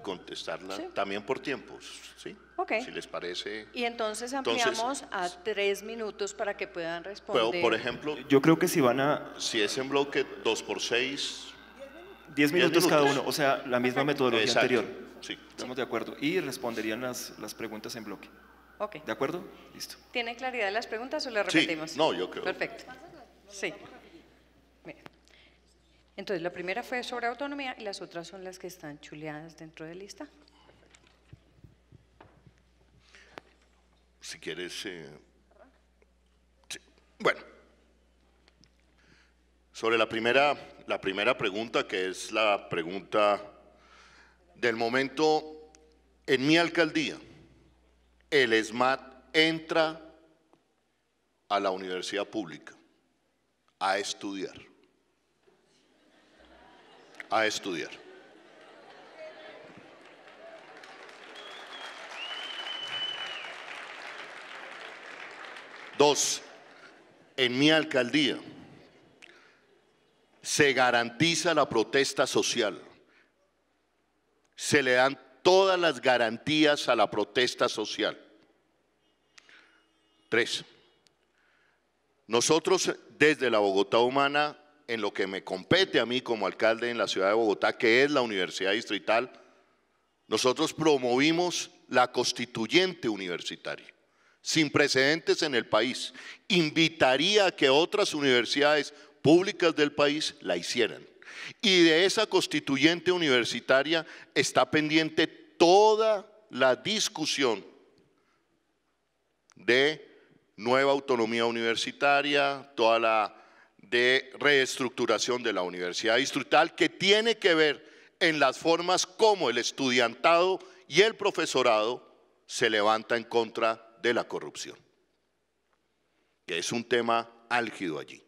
contestarla también por tiempos, ¿sí? Ok. Si les parece. Y entonces ampliamos a tres minutos para que puedan responder. por ejemplo, yo creo que si van a... Si es en bloque, dos por seis... Diez minutos, cada uno, o sea, la misma metodología anterior. Sí. Estamos de acuerdo. Y responderían las, las preguntas en bloque. ¿De acuerdo? Listo. ¿Tiene claridad las preguntas o las repetimos? Sí, no, yo creo. Perfecto. Sí. Entonces, la primera fue sobre autonomía y las otras son las que están chuleadas dentro de lista. Si quieres... Eh, bueno. Sobre la primera, la primera pregunta, que es la pregunta del momento en mi alcaldía el ESMAD entra a la universidad pública a estudiar. A estudiar. Dos, en mi alcaldía se garantiza la protesta social. Se le dan todas las garantías a la protesta social. Tres, nosotros desde la Bogotá Humana, en lo que me compete a mí como alcalde en la ciudad de Bogotá, que es la Universidad Distrital, nosotros promovimos la constituyente universitaria, sin precedentes en el país. Invitaría a que otras universidades públicas del país la hicieran. Y de esa constituyente universitaria está pendiente toda la discusión de nueva autonomía universitaria, toda la de reestructuración de la universidad distrital que tiene que ver en las formas como el estudiantado y el profesorado se levanta en contra de la corrupción, que es un tema álgido allí.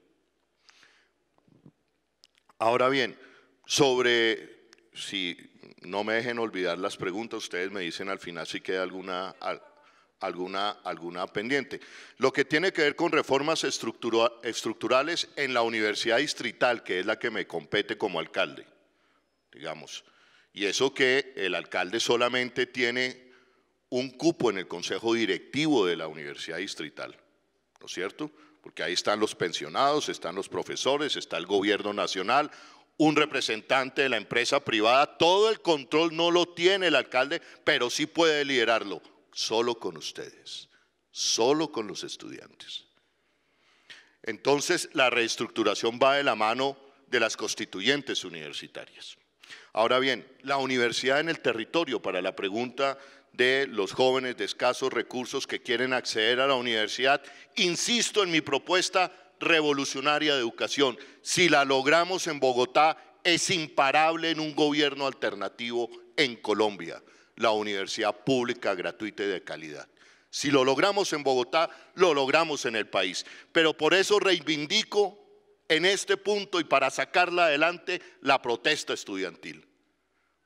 Ahora bien, sobre, si no me dejen olvidar las preguntas, ustedes me dicen al final si queda alguna alguna, alguna pendiente. Lo que tiene que ver con reformas estructurales en la universidad distrital, que es la que me compete como alcalde, digamos. Y eso que el alcalde solamente tiene un cupo en el consejo directivo de la universidad distrital, ¿no es cierto? Porque ahí están los pensionados, están los profesores, está el gobierno nacional, un representante de la empresa privada, todo el control no lo tiene el alcalde, pero sí puede liderarlo solo con ustedes, solo con los estudiantes. Entonces, la reestructuración va de la mano de las constituyentes universitarias. Ahora bien, la universidad en el territorio, para la pregunta de los jóvenes de escasos recursos que quieren acceder a la universidad, insisto en mi propuesta revolucionaria de educación. Si la logramos en Bogotá, es imparable en un gobierno alternativo en Colombia la universidad pública, gratuita y de calidad. Si lo logramos en Bogotá, lo logramos en el país. Pero por eso reivindico en este punto y para sacarla adelante la protesta estudiantil.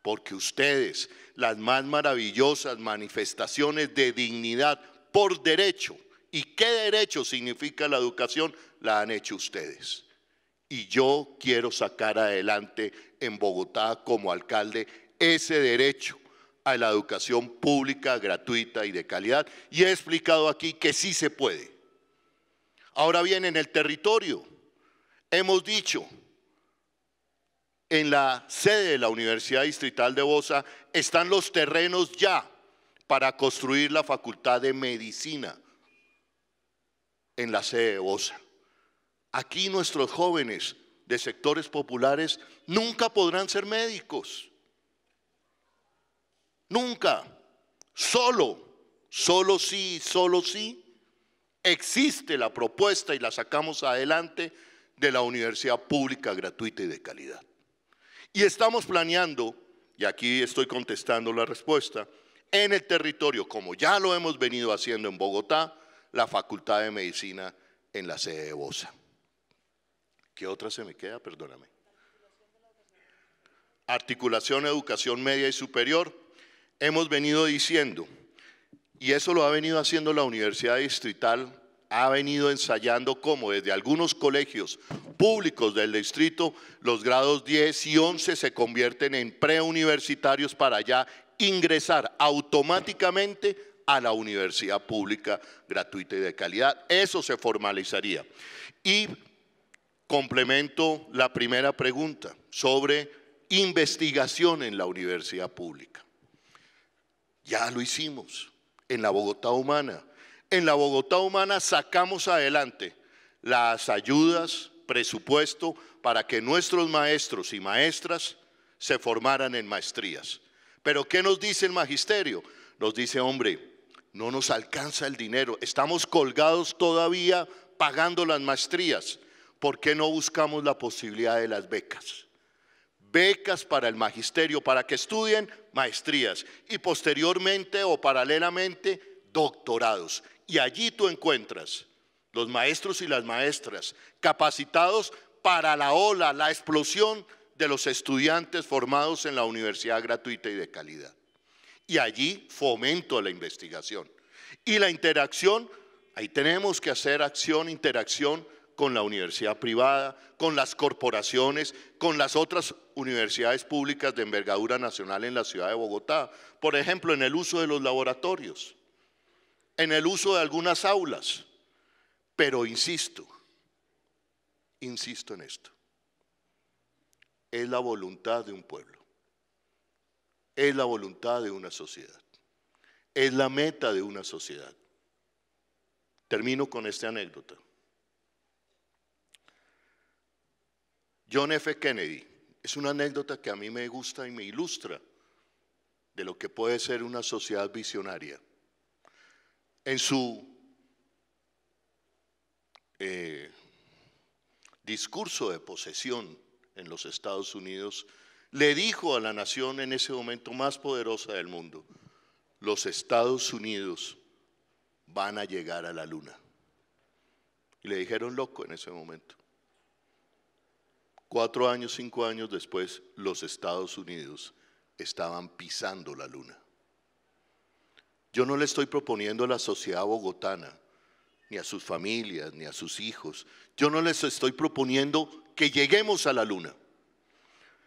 Porque ustedes, las más maravillosas manifestaciones de dignidad por derecho, ¿y qué derecho significa la educación? La han hecho ustedes. Y yo quiero sacar adelante en Bogotá como alcalde ese derecho a la educación pública, gratuita y de calidad. Y he explicado aquí que sí se puede. Ahora bien, en el territorio hemos dicho, en la sede de la Universidad Distrital de Bosa están los terrenos ya para construir la Facultad de Medicina en la sede de Bosa. Aquí nuestros jóvenes de sectores populares nunca podrán ser médicos. Nunca. Solo, solo sí, solo sí. Existe la propuesta y la sacamos adelante de la universidad pública gratuita y de calidad. Y estamos planeando, y aquí estoy contestando la respuesta, en el territorio, como ya lo hemos venido haciendo en Bogotá, la Facultad de Medicina en la sede de Bosa. ¿Qué otra se me queda? Perdóname. Articulación, educación media y superior, hemos venido diciendo, y eso lo ha venido haciendo la Universidad Distrital, ha venido ensayando cómo desde algunos colegios públicos del distrito los grados 10 y 11 se convierten en preuniversitarios para ya ingresar automáticamente a la universidad pública gratuita y de calidad. Eso se formalizaría. Y complemento la primera pregunta sobre investigación en la universidad pública. Ya lo hicimos en la Bogotá humana. En la Bogotá humana sacamos adelante las ayudas, presupuesto, para que nuestros maestros y maestras se formaran en maestrías. Pero ¿qué nos dice el magisterio? Nos dice, hombre, no nos alcanza el dinero, estamos colgados todavía pagando las maestrías. ¿Por qué no buscamos la posibilidad de las becas? becas para el magisterio, para que estudien maestrías y posteriormente o paralelamente doctorados. Y allí tú encuentras los maestros y las maestras capacitados para la ola, la explosión de los estudiantes formados en la universidad gratuita y de calidad. Y allí fomento la investigación. Y la interacción, ahí tenemos que hacer acción, interacción con la universidad privada, con las corporaciones, con las otras universidades públicas de envergadura nacional en la ciudad de Bogotá. Por ejemplo, en el uso de los laboratorios, en el uso de algunas aulas. Pero insisto, insisto en esto, es la voluntad de un pueblo, es la voluntad de una sociedad, es la meta de una sociedad. Termino con esta anécdota. John F. Kennedy. Es una anécdota que a mí me gusta y me ilustra de lo que puede ser una sociedad visionaria. En su eh, discurso de posesión en los Estados Unidos, le dijo a la nación en ese momento más poderosa del mundo, los Estados Unidos van a llegar a la luna. Y le dijeron loco en ese momento. Cuatro años, cinco años después, los Estados Unidos estaban pisando la luna. Yo no le estoy proponiendo a la sociedad bogotana, ni a sus familias, ni a sus hijos. Yo no les estoy proponiendo que lleguemos a la luna.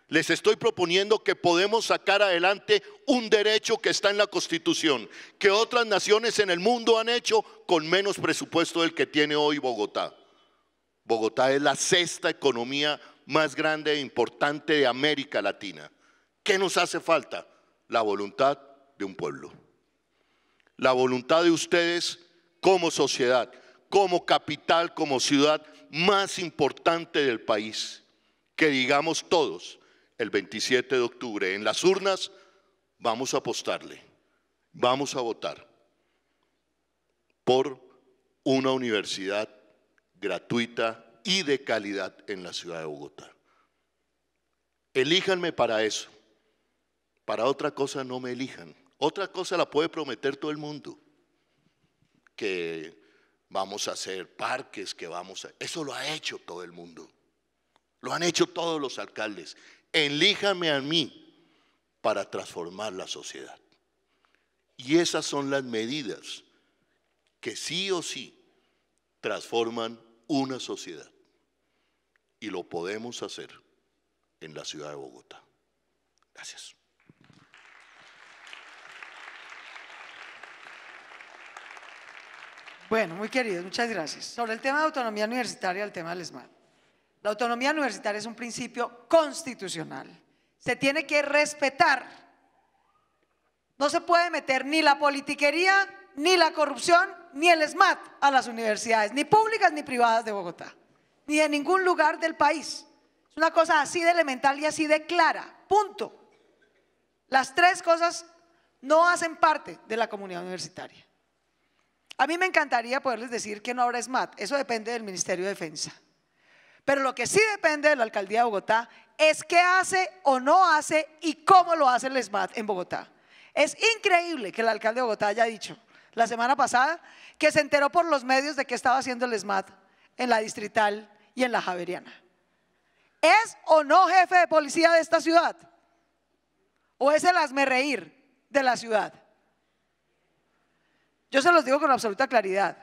Les estoy proponiendo que podemos sacar adelante un derecho que está en la Constitución, que otras naciones en el mundo han hecho con menos presupuesto del que tiene hoy Bogotá. Bogotá es la sexta economía más grande e importante de América Latina. ¿Qué nos hace falta? La voluntad de un pueblo. La voluntad de ustedes como sociedad, como capital, como ciudad más importante del país. Que digamos todos, el 27 de octubre en las urnas, vamos a apostarle, vamos a votar por una universidad gratuita y de calidad en la ciudad de Bogotá. Elíjanme para eso. Para otra cosa no me elijan. Otra cosa la puede prometer todo el mundo. Que vamos a hacer parques, que vamos a... Eso lo ha hecho todo el mundo. Lo han hecho todos los alcaldes. Elíjanme a mí para transformar la sociedad. Y esas son las medidas que sí o sí transforman una sociedad y lo podemos hacer en la ciudad de Bogotá. Gracias. Bueno, muy queridos, muchas gracias. Sobre el tema de autonomía universitaria, el tema del SMAT, La autonomía universitaria es un principio constitucional. Se tiene que respetar. No se puede meter ni la politiquería, ni la corrupción, ni el SMAT a las universidades, ni públicas ni privadas de Bogotá ni en ningún lugar del país. Es una cosa así de elemental y así de clara. Punto. Las tres cosas no hacen parte de la comunidad universitaria. A mí me encantaría poderles decir que no habrá SMAT, eso depende del Ministerio de Defensa. Pero lo que sí depende de la alcaldía de Bogotá es qué hace o no hace y cómo lo hace el SMAT en Bogotá. Es increíble que el alcalde de Bogotá haya dicho la semana pasada que se enteró por los medios de qué estaba haciendo el SMAT en la distrital y en la javeriana. ¿Es o no jefe de policía de esta ciudad? ¿O es el asmerreír de la ciudad? Yo se los digo con absoluta claridad.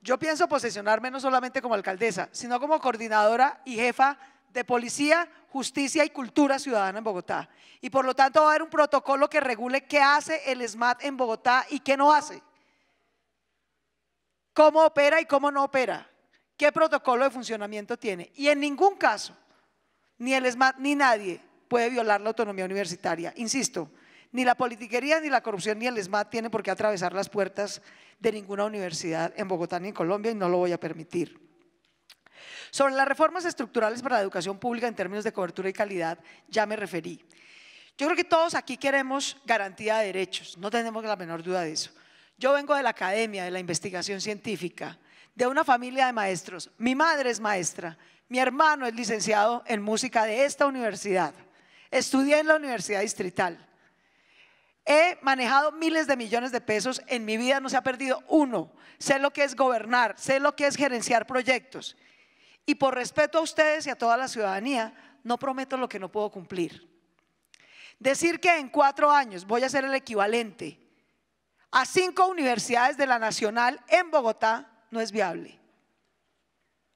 Yo pienso posesionarme no solamente como alcaldesa, sino como coordinadora y jefa de policía, justicia y cultura ciudadana en Bogotá. Y por lo tanto va a haber un protocolo que regule qué hace el SMAT en Bogotá y qué no hace. Cómo opera y cómo no opera qué protocolo de funcionamiento tiene. Y en ningún caso, ni el SMAT ni nadie puede violar la autonomía universitaria. Insisto, ni la politiquería, ni la corrupción, ni el SMAT tienen por qué atravesar las puertas de ninguna universidad en Bogotá ni en Colombia y no lo voy a permitir. Sobre las reformas estructurales para la educación pública en términos de cobertura y calidad, ya me referí. Yo creo que todos aquí queremos garantía de derechos, no tenemos la menor duda de eso. Yo vengo de la academia, de la investigación científica, de una familia de maestros. Mi madre es maestra, mi hermano es licenciado en música de esta universidad. Estudié en la Universidad Distrital. He manejado miles de millones de pesos, en mi vida no se ha perdido uno. Sé lo que es gobernar, sé lo que es gerenciar proyectos. Y por respeto a ustedes y a toda la ciudadanía, no prometo lo que no puedo cumplir. Decir que en cuatro años voy a ser el equivalente a cinco universidades de la Nacional en Bogotá, no es viable.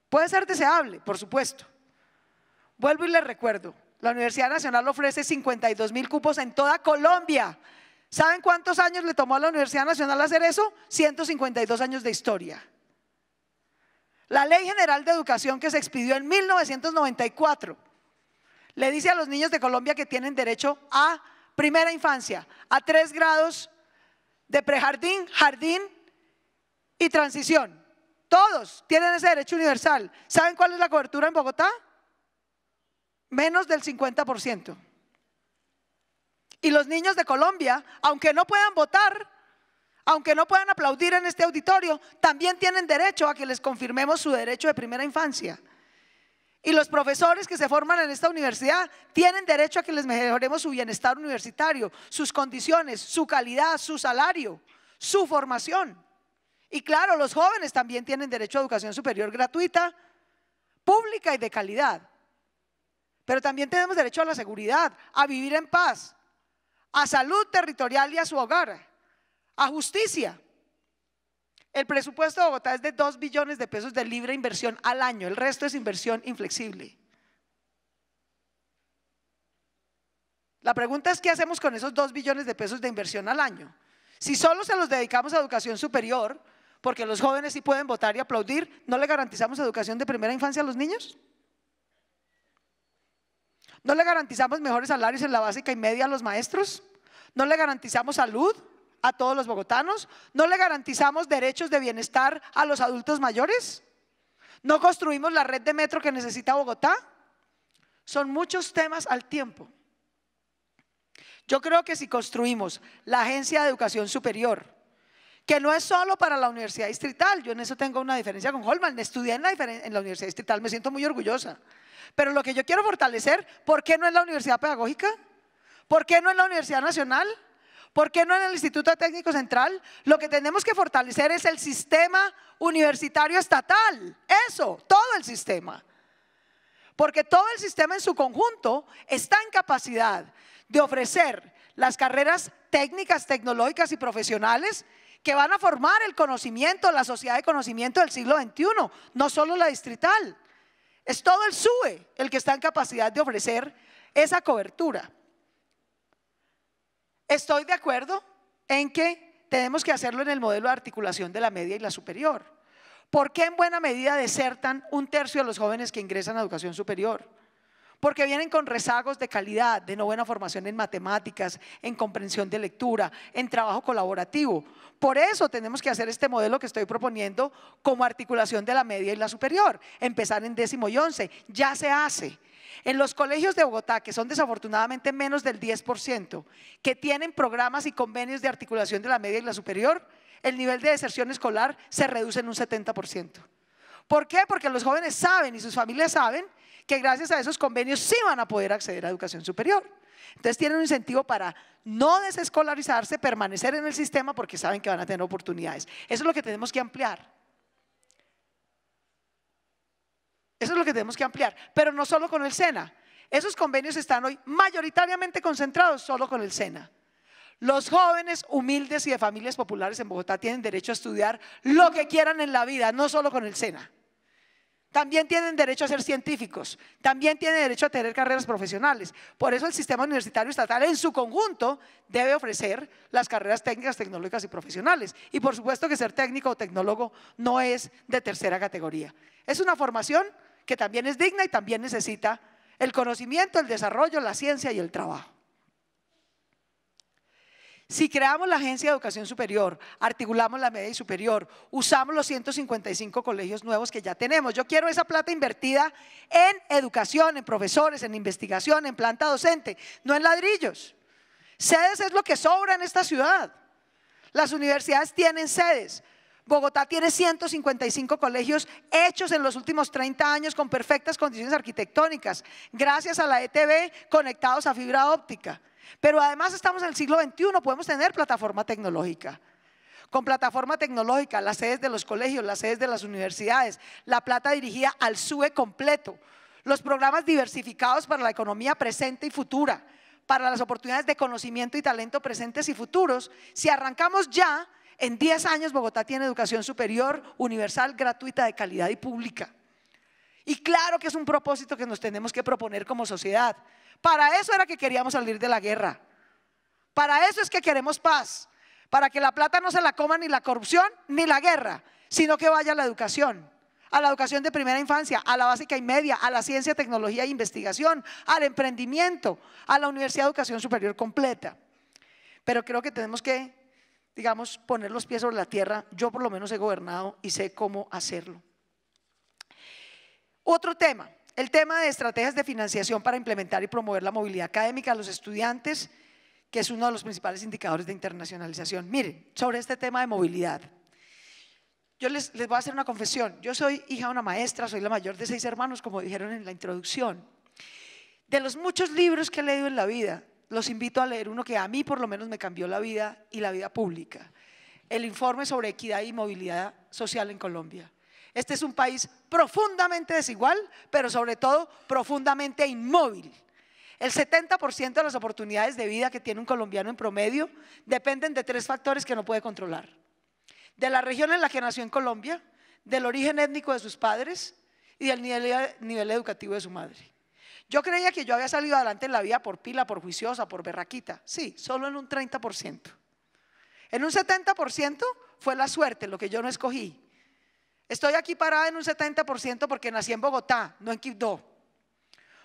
Puede ser deseable, por supuesto. Vuelvo y les recuerdo, la Universidad Nacional ofrece 52 mil cupos en toda Colombia. ¿Saben cuántos años le tomó a la Universidad Nacional hacer eso? 152 años de historia. La Ley General de Educación que se expidió en 1994 le dice a los niños de Colombia que tienen derecho a primera infancia, a tres grados de prejardín, jardín y transición. Todos tienen ese derecho universal. ¿Saben cuál es la cobertura en Bogotá? Menos del 50%. Y los niños de Colombia, aunque no puedan votar, aunque no puedan aplaudir en este auditorio, también tienen derecho a que les confirmemos su derecho de primera infancia. Y los profesores que se forman en esta universidad tienen derecho a que les mejoremos su bienestar universitario, sus condiciones, su calidad, su salario, su formación. Y claro, los jóvenes también tienen derecho a educación superior gratuita, pública y de calidad. Pero también tenemos derecho a la seguridad, a vivir en paz, a salud territorial y a su hogar, a justicia. El presupuesto de Bogotá es de 2 billones de pesos de libre inversión al año, el resto es inversión inflexible. La pregunta es qué hacemos con esos 2 billones de pesos de inversión al año. Si solo se los dedicamos a educación superior, porque los jóvenes sí pueden votar y aplaudir, ¿no le garantizamos educación de primera infancia a los niños? ¿No le garantizamos mejores salarios en la básica y media a los maestros? ¿No le garantizamos salud a todos los bogotanos? ¿No le garantizamos derechos de bienestar a los adultos mayores? ¿No construimos la red de metro que necesita Bogotá? Son muchos temas al tiempo. Yo creo que si construimos la Agencia de Educación Superior, que no es solo para la Universidad Distrital. Yo en eso tengo una diferencia con Holman. Estudié en la, en la Universidad Distrital, me siento muy orgullosa. Pero lo que yo quiero fortalecer, ¿por qué no en la Universidad Pedagógica? ¿Por qué no en la Universidad Nacional? ¿Por qué no en el Instituto Técnico Central? Lo que tenemos que fortalecer es el sistema universitario estatal. Eso, todo el sistema. Porque todo el sistema en su conjunto está en capacidad de ofrecer las carreras técnicas, tecnológicas y profesionales que van a formar el conocimiento, la sociedad de conocimiento del siglo XXI, no solo la distrital. Es todo el SUE el que está en capacidad de ofrecer esa cobertura. Estoy de acuerdo en que tenemos que hacerlo en el modelo de articulación de la media y la superior. ¿Por qué en buena medida desertan un tercio de los jóvenes que ingresan a educación superior? porque vienen con rezagos de calidad, de no buena formación en matemáticas, en comprensión de lectura, en trabajo colaborativo. Por eso tenemos que hacer este modelo que estoy proponiendo como articulación de la media y la superior, empezar en décimo y once, ya se hace. En los colegios de Bogotá, que son desafortunadamente menos del 10%, que tienen programas y convenios de articulación de la media y la superior, el nivel de deserción escolar se reduce en un 70%. ¿Por qué? Porque los jóvenes saben y sus familias saben que gracias a esos convenios sí van a poder acceder a educación superior. Entonces tienen un incentivo para no desescolarizarse, permanecer en el sistema porque saben que van a tener oportunidades. Eso es lo que tenemos que ampliar. Eso es lo que tenemos que ampliar, pero no solo con el SENA. Esos convenios están hoy mayoritariamente concentrados solo con el SENA. Los jóvenes humildes y de familias populares en Bogotá tienen derecho a estudiar lo que quieran en la vida, no solo con el SENA también tienen derecho a ser científicos, también tienen derecho a tener carreras profesionales. Por eso el sistema universitario estatal en su conjunto debe ofrecer las carreras técnicas, tecnológicas y profesionales. Y por supuesto que ser técnico o tecnólogo no es de tercera categoría. Es una formación que también es digna y también necesita el conocimiento, el desarrollo, la ciencia y el trabajo. Si creamos la Agencia de Educación Superior, articulamos la media y superior, usamos los 155 colegios nuevos que ya tenemos, yo quiero esa plata invertida en educación, en profesores, en investigación, en planta docente, no en ladrillos. Sedes es lo que sobra en esta ciudad. Las universidades tienen sedes. Bogotá tiene 155 colegios hechos en los últimos 30 años con perfectas condiciones arquitectónicas, gracias a la ETB conectados a fibra óptica. Pero además estamos en el siglo XXI, podemos tener plataforma tecnológica. Con plataforma tecnológica, las sedes de los colegios, las sedes de las universidades, la plata dirigida al SUE completo, los programas diversificados para la economía presente y futura, para las oportunidades de conocimiento y talento presentes y futuros. Si arrancamos ya, en 10 años Bogotá tiene educación superior, universal, gratuita, de calidad y pública. Y claro que es un propósito que nos tenemos que proponer como sociedad. Para eso era que queríamos salir de la guerra. Para eso es que queremos paz. Para que la plata no se la coma ni la corrupción ni la guerra, sino que vaya a la educación. A la educación de primera infancia, a la básica y media, a la ciencia, tecnología e investigación, al emprendimiento, a la universidad de educación superior completa. Pero creo que tenemos que, digamos, poner los pies sobre la tierra. Yo por lo menos he gobernado y sé cómo hacerlo. Otro tema, el tema de estrategias de financiación para implementar y promover la movilidad académica a los estudiantes, que es uno de los principales indicadores de internacionalización. Miren, sobre este tema de movilidad. Yo les, les voy a hacer una confesión. Yo soy hija de una maestra, soy la mayor de seis hermanos, como dijeron en la introducción. De los muchos libros que he leído en la vida, los invito a leer uno que a mí por lo menos me cambió la vida y la vida pública. El informe sobre equidad y movilidad social en Colombia. Este es un país profundamente desigual, pero sobre todo profundamente inmóvil. El 70% de las oportunidades de vida que tiene un colombiano en promedio dependen de tres factores que no puede controlar. De la región en la que nació en Colombia, del origen étnico de sus padres y del nivel, educativo de su madre. Yo creía que yo había salido adelante en la vida por pila, por juiciosa, por berraquita. Sí, solo en un 30%. En un 70% fue la suerte, lo que yo no escogí. Estoy aquí parada en un 70% porque nací en Bogotá, no en Quibdó.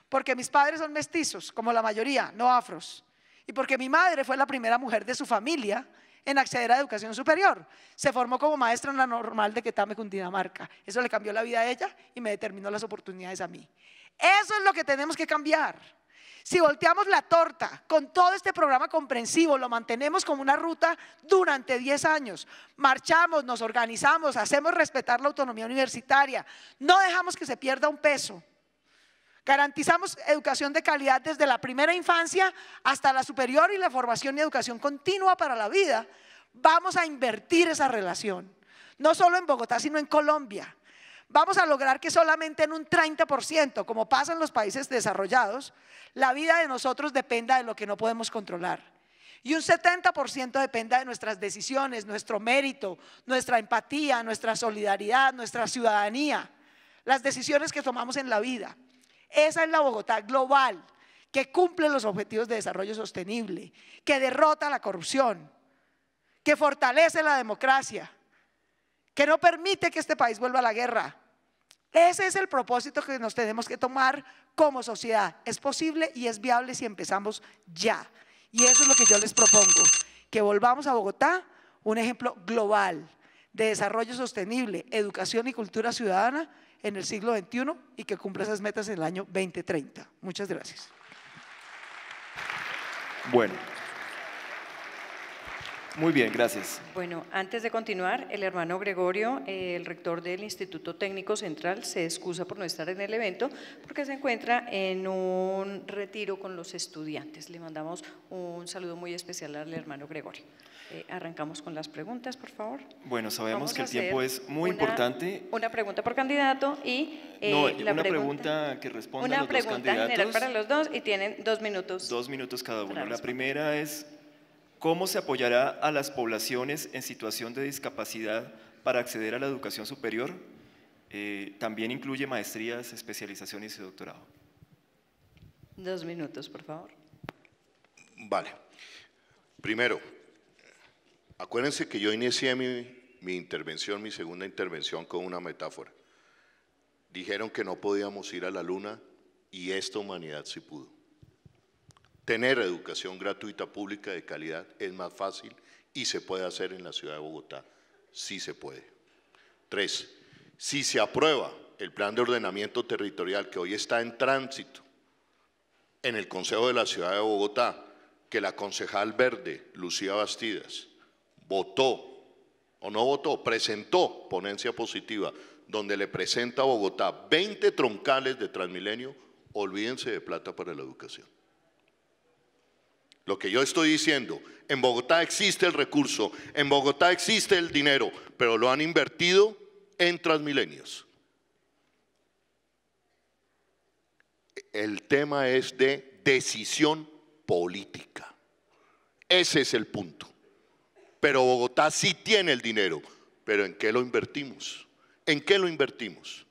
Porque mis padres son mestizos, como la mayoría, no afros. Y porque mi madre fue la primera mujer de su familia en acceder a educación superior. Se formó como maestra en la normal de Quetame, Cundinamarca. Eso le cambió la vida a ella y me determinó las oportunidades a mí. Eso es lo que tenemos que cambiar. Si volteamos la torta con todo este programa comprensivo, lo mantenemos como una ruta durante 10 años, marchamos, nos organizamos, hacemos respetar la autonomía universitaria, no dejamos que se pierda un peso, garantizamos educación de calidad desde la primera infancia hasta la superior y la formación y educación continua para la vida, vamos a invertir esa relación, no solo en Bogotá, sino en Colombia vamos a lograr que solamente en un 30%, como pasa en los países desarrollados, la vida de nosotros dependa de lo que no podemos controlar. Y un 70% dependa de nuestras decisiones, nuestro mérito, nuestra empatía, nuestra solidaridad, nuestra ciudadanía, las decisiones que tomamos en la vida. Esa es la Bogotá global, que cumple los objetivos de desarrollo sostenible, que derrota la corrupción, que fortalece la democracia, que no permite que este país vuelva a la guerra, ese es el propósito que nos tenemos que tomar como sociedad. Es posible y es viable si empezamos ya. Y eso es lo que yo les propongo, que volvamos a Bogotá, un ejemplo global de desarrollo sostenible, educación y cultura ciudadana en el siglo XXI y que cumpla esas metas en el año 2030. Muchas gracias. Bueno. Muy bien, gracias. Bueno, antes de continuar, el hermano Gregorio, eh, el rector del Instituto Técnico Central, se excusa por no estar en el evento porque se encuentra en un retiro con los estudiantes. Le mandamos un saludo muy especial al hermano Gregorio. Eh, arrancamos con las preguntas, por favor. Bueno, sabemos que el tiempo es muy importante. Una pregunta por candidato y eh, no, la una pregunta, que responde los candidatos. general para los dos y tienen dos minutos. Dos minutos cada uno. La primera es ¿Cómo se apoyará a las poblaciones en situación de discapacidad para acceder a la educación superior? Eh, también incluye maestrías, especializaciones y doctorado. Dos minutos, por favor. Vale. Primero, acuérdense que yo inicié mi intervención, mi segunda intervención, con una metáfora. Dijeron que no podíamos ir a la luna y esta humanidad sí pudo. Tener educación gratuita pública de calidad es más fácil y se puede hacer en la ciudad de Bogotá. Sí se puede. Tres, si se aprueba el plan de ordenamiento territorial que hoy está en tránsito en el Consejo de la Ciudad de Bogotá, que la concejal verde, Lucía Bastidas, votó o no votó, presentó ponencia positiva, donde le presenta a Bogotá 20 troncales de Transmilenio, olvídense de plata para la educación. Lo que yo estoy diciendo, en Bogotá existe el recurso, en Bogotá existe el dinero, pero lo han invertido en Transmilenios. El tema es de decisión política. Ese es el punto. Pero Bogotá sí tiene el dinero, pero ¿en qué lo invertimos? ¿En qué lo invertimos?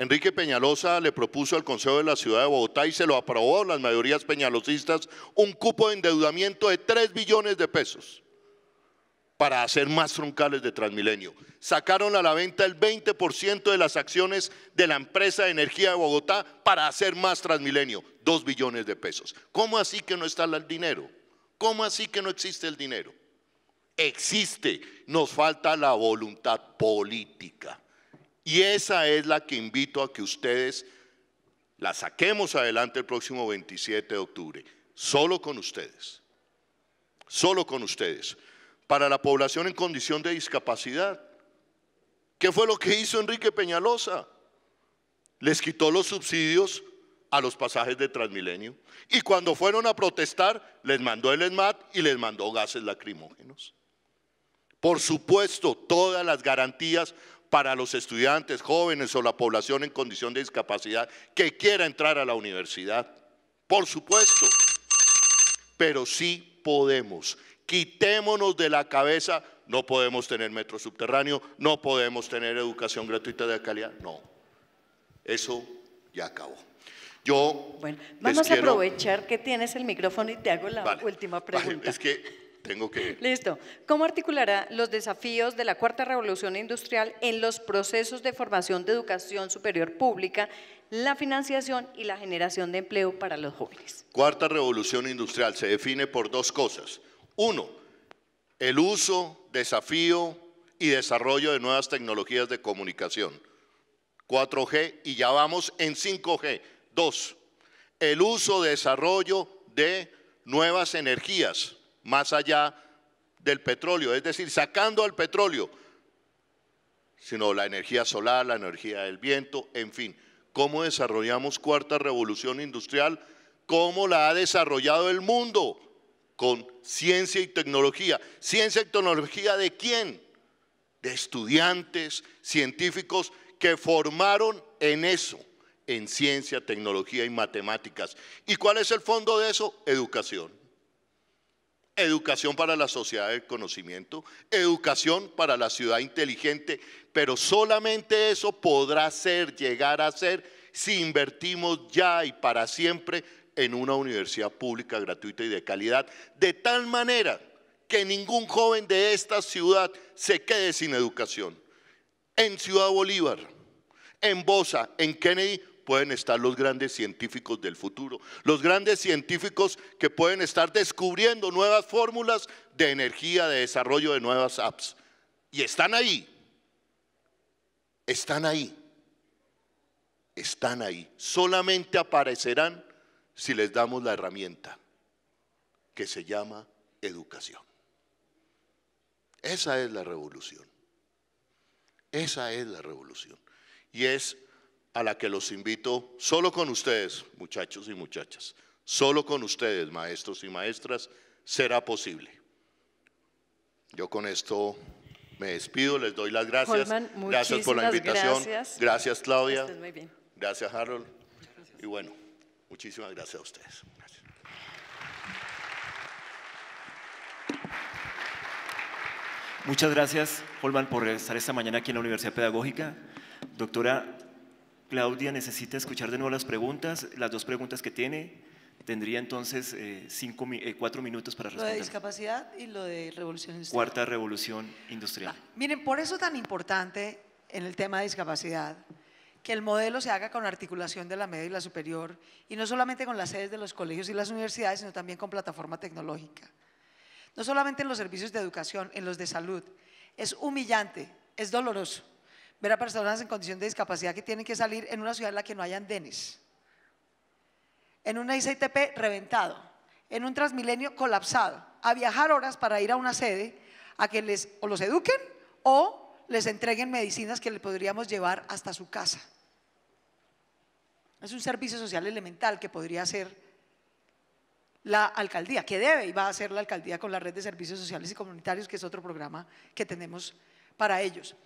Enrique Peñalosa le propuso al Consejo de la Ciudad de Bogotá y se lo aprobó las mayorías peñalosistas un cupo de endeudamiento de 3 billones de pesos para hacer más truncales de Transmilenio. Sacaron a la venta el 20% de las acciones de la empresa de energía de Bogotá para hacer más Transmilenio, 2 billones de pesos. ¿Cómo así que no está el dinero? ¿Cómo así que no existe el dinero? Existe, nos falta la voluntad política. Y esa es la que invito a que ustedes la saquemos adelante el próximo 27 de octubre, solo con ustedes, solo con ustedes. Para la población en condición de discapacidad, ¿qué fue lo que hizo Enrique Peñalosa? Les quitó los subsidios a los pasajes de Transmilenio y cuando fueron a protestar les mandó el ESMAD y les mandó gases lacrimógenos. Por supuesto, todas las garantías para los estudiantes jóvenes o la población en condición de discapacidad que quiera entrar a la universidad. Por supuesto, pero sí podemos. Quitémonos de la cabeza, no podemos tener metro subterráneo, no podemos tener educación gratuita de calidad, no. Eso ya acabó. Yo bueno, vamos a aprovechar que tienes el micrófono y te hago la última pregunta. es que tengo que... Listo. ¿Cómo articulará los desafíos de la cuarta revolución industrial en los procesos de formación de educación superior pública, la financiación y la generación de empleo para los jóvenes? Cuarta revolución industrial se define por dos cosas. Uno, el uso, desafío y desarrollo de nuevas tecnologías de comunicación. 4G y ya vamos en 5G. Dos, el uso, desarrollo de nuevas energías más allá del petróleo, es decir, sacando al petróleo, sino la energía solar, la energía del viento, en fin. ¿Cómo desarrollamos cuarta revolución industrial? ¿Cómo la ha desarrollado el mundo? Con ciencia y tecnología. ¿Ciencia y tecnología de quién? De estudiantes, científicos que formaron en eso, en ciencia, tecnología y matemáticas. ¿Y cuál es el fondo de eso? Educación educación para la sociedad del conocimiento, educación para la ciudad inteligente, pero solamente eso podrá ser, llegar a ser, si invertimos ya y para siempre en una universidad pública gratuita y de calidad, de tal manera que ningún joven de esta ciudad se quede sin educación. En Ciudad Bolívar, en Bosa, en Kennedy, pueden estar los grandes científicos del futuro, los grandes científicos que pueden estar descubriendo nuevas fórmulas de energía, de desarrollo de nuevas apps. Y están ahí, están ahí, están ahí. Solamente aparecerán si les damos la herramienta que se llama educación. Esa es la revolución. Esa es la revolución. Y es a la que los invito solo con ustedes, muchachos y muchachas, solo con ustedes, maestros y maestras, será posible. Yo con esto me despido, les doy las gracias. gracias por la invitación. Gracias, Claudia. Gracias, Harold. Y bueno, muchísimas gracias a ustedes. Muchas gracias, Holman, por estar esta mañana aquí en la Universidad Pedagógica. Doctora Claudia necesita escuchar de nuevo las preguntas, las dos preguntas que tiene. Tendría entonces eh, cinco, eh, cuatro minutos para responder. Lo de discapacidad y lo de revolución industrial. Cuarta revolución industrial. miren, por eso es tan importante en el tema de discapacidad que el modelo se haga con articulación de la media y la superior, y no solamente con las sedes de los colegios y las universidades, sino también con plataforma tecnológica. No solamente en los servicios de educación, en los de salud. Es humillante, es doloroso ver a personas en condición de discapacidad que tienen que salir en una ciudad en la que no hay denis en un ICTP reventado, en un Transmilenio colapsado, a viajar horas para ir a una sede a que les o los eduquen o les entreguen medicinas que le podríamos llevar hasta su casa. Es un servicio social elemental que podría hacer la alcaldía, que debe y va a hacer la alcaldía con la red de servicios sociales y comunitarios, que es otro programa que tenemos para ellos.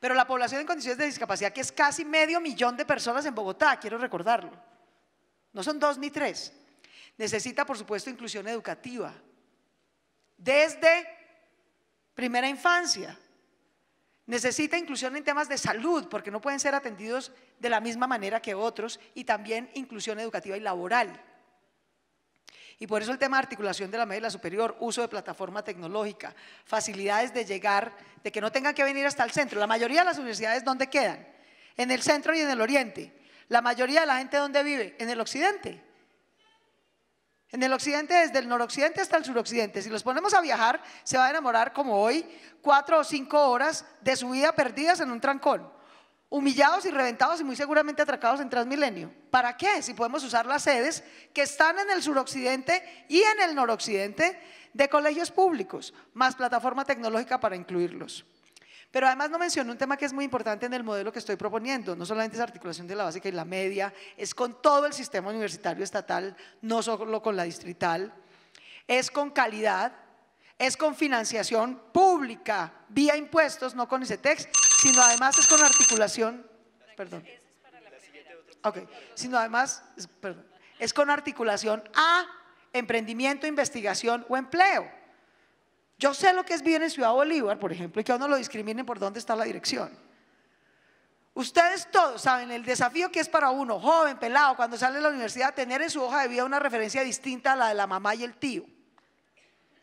Pero la población en condiciones de discapacidad, que es casi medio millón de personas en Bogotá, quiero recordarlo, no son dos ni tres, necesita por supuesto inclusión educativa, desde primera infancia. Necesita inclusión en temas de salud, porque no pueden ser atendidos de la misma manera que otros, y también inclusión educativa y laboral. Y por eso el tema de articulación de la la superior, uso de plataforma tecnológica, facilidades de llegar, de que no tengan que venir hasta el centro. La mayoría de las universidades, ¿dónde quedan? En el centro y en el oriente. La mayoría de la gente, ¿dónde vive? En el occidente. En el occidente, desde el noroccidente hasta el suroccidente. Si los ponemos a viajar, se va a enamorar como hoy, cuatro o cinco horas de su vida perdidas en un trancón humillados y reventados y muy seguramente atracados en Transmilenio. ¿Para qué? Si podemos usar las sedes que están en el suroccidente y en el noroccidente de colegios públicos, más plataforma tecnológica para incluirlos. Pero además no menciono un tema que es muy importante en el modelo que estoy proponiendo, no solamente es articulación de la básica y la media, es con todo el sistema universitario estatal, no solo con la distrital, es con calidad, es con financiación pública, vía impuestos, no con ese texto sino además es con articulación, perdón. Ok, sino además, perdón, es con articulación a emprendimiento, investigación o empleo. Yo sé lo que es bien en Ciudad Bolívar, por ejemplo, y que a uno lo discriminen por dónde está la dirección. Ustedes todos saben el desafío que es para uno, joven, pelado, cuando sale de la universidad, tener en su hoja de vida una referencia distinta a la de la mamá y el tío.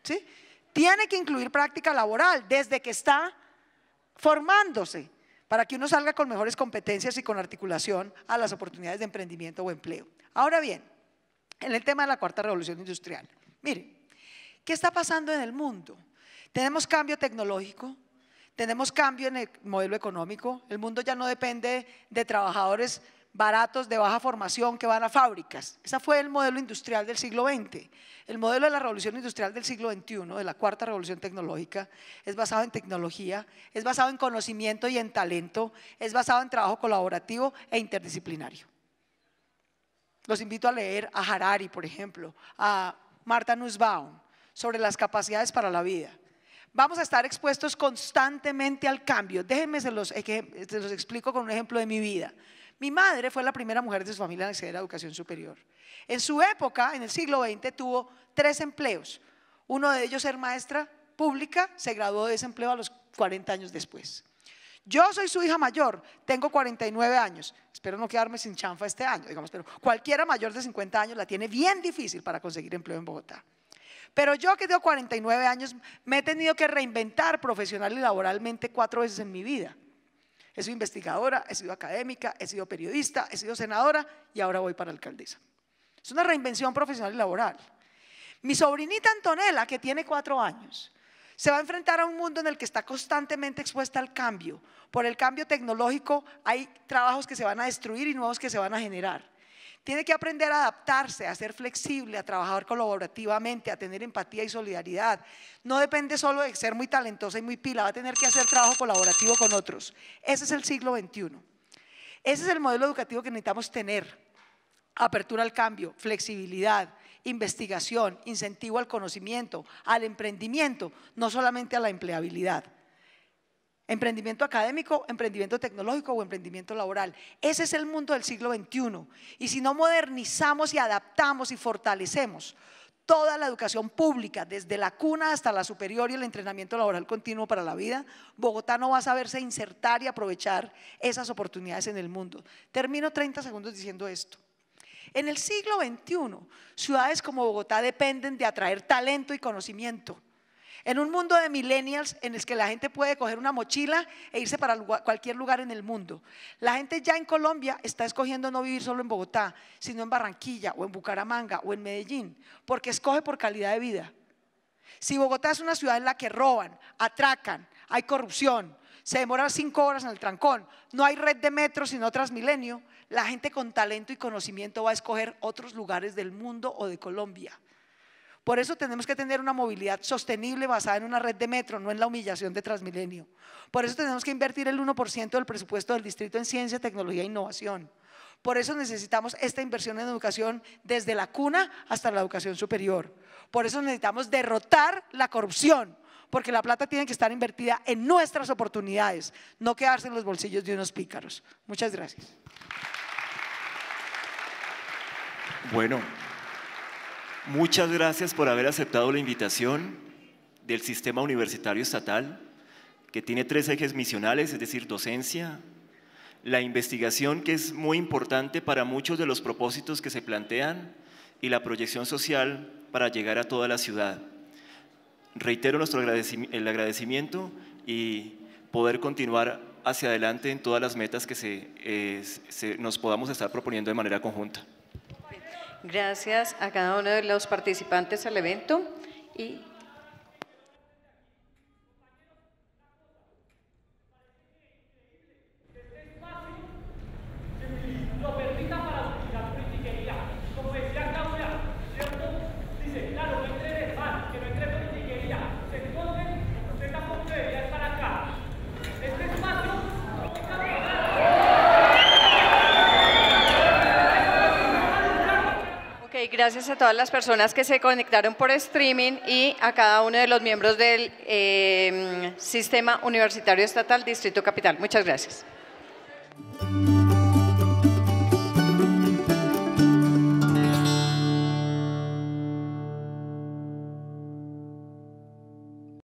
¿Sí? Tiene que incluir práctica laboral desde que está formándose para que uno salga con mejores competencias y con articulación a las oportunidades de emprendimiento o empleo. Ahora bien, en el tema de la cuarta revolución industrial, Mire, ¿qué está pasando en el mundo? Tenemos cambio tecnológico, tenemos cambio en el modelo económico, el mundo ya no depende de trabajadores baratos de baja formación que van a fábricas. Ese fue el modelo industrial del siglo XX. El modelo de la revolución industrial del siglo XXI, de la cuarta revolución tecnológica, es basado en tecnología, es basado en conocimiento y en talento, es basado en trabajo colaborativo e interdisciplinario. Los invito a leer a Harari, por ejemplo, a Marta Nussbaum, sobre las capacidades para la vida. Vamos a estar expuestos constantemente al cambio. Déjenme, se los, se los explico con un ejemplo de mi vida. Mi madre fue la primera mujer de su familia en acceder a educación superior. En su época, en el siglo XX, tuvo tres empleos. Uno de ellos ser maestra pública, se graduó de ese empleo a los 40 años después. Yo soy su hija mayor, tengo 49 años. Espero no quedarme sin chanfa este año, digamos, pero cualquiera mayor de 50 años la tiene bien difícil para conseguir empleo en Bogotá. Pero yo que tengo 49 años me he tenido que reinventar profesional y laboralmente cuatro veces en mi vida. He sido investigadora, he sido académica, he sido periodista, he sido senadora y ahora voy para alcaldesa. Es una reinvención profesional y laboral. Mi sobrinita Antonella, que tiene cuatro años, se va a enfrentar a un mundo en el que está constantemente expuesta al cambio. Por el cambio tecnológico hay trabajos que se van a destruir y nuevos que se van a generar. Tiene que aprender a adaptarse, a ser flexible, a trabajar colaborativamente, a tener empatía y solidaridad. No depende solo de ser muy talentosa y muy pila, va a tener que hacer trabajo colaborativo con otros. Ese es el siglo XXI. Ese es el modelo educativo que necesitamos tener. Apertura al cambio, flexibilidad, investigación, incentivo al conocimiento, al emprendimiento, no solamente a la empleabilidad. Emprendimiento académico, emprendimiento tecnológico o emprendimiento laboral. Ese es el mundo del siglo XXI. Y si no modernizamos y adaptamos y fortalecemos toda la educación pública, desde la cuna hasta la superior y el entrenamiento laboral continuo para la vida, Bogotá no va a saberse insertar y aprovechar esas oportunidades en el mundo. Termino 30 segundos diciendo esto. En el siglo XXI, ciudades como Bogotá dependen de atraer talento y conocimiento en un mundo de millennials en el que la gente puede coger una mochila e irse para cualquier lugar en el mundo, la gente ya en Colombia está escogiendo no vivir solo en Bogotá, sino en Barranquilla o en Bucaramanga o en Medellín, porque escoge por calidad de vida. Si Bogotá es una ciudad en la que roban, atracan, hay corrupción, se demora cinco horas en el trancón, no hay red de metro sino Transmilenio, la gente con talento y conocimiento va a escoger otros lugares del mundo o de Colombia. Por eso tenemos que tener una movilidad sostenible basada en una red de metro, no en la humillación de Transmilenio. Por eso tenemos que invertir el 1% del presupuesto del distrito en ciencia, tecnología e innovación. Por eso necesitamos esta inversión en educación desde la cuna hasta la educación superior. Por eso necesitamos derrotar la corrupción, porque la plata tiene que estar invertida en nuestras oportunidades, no quedarse en los bolsillos de unos pícaros. Muchas gracias. Bueno, Muchas gracias por haber aceptado la invitación del Sistema Universitario Estatal, que tiene tres ejes misionales, es decir, docencia, la investigación, que es muy importante para muchos de los propósitos que se plantean, y la proyección social para llegar a toda la ciudad. Reitero nuestro agradecimiento, el agradecimiento y poder continuar hacia adelante en todas las metas que se eh, nos podamos estar proponiendo de manera conjunta. Gracias a cada uno de los participantes al evento y gracias a todas las personas que se conectaron por streaming y a cada uno de los miembros del eh, mm, Sistema Universitario Estatal Distrito Capital. Muchas gracias.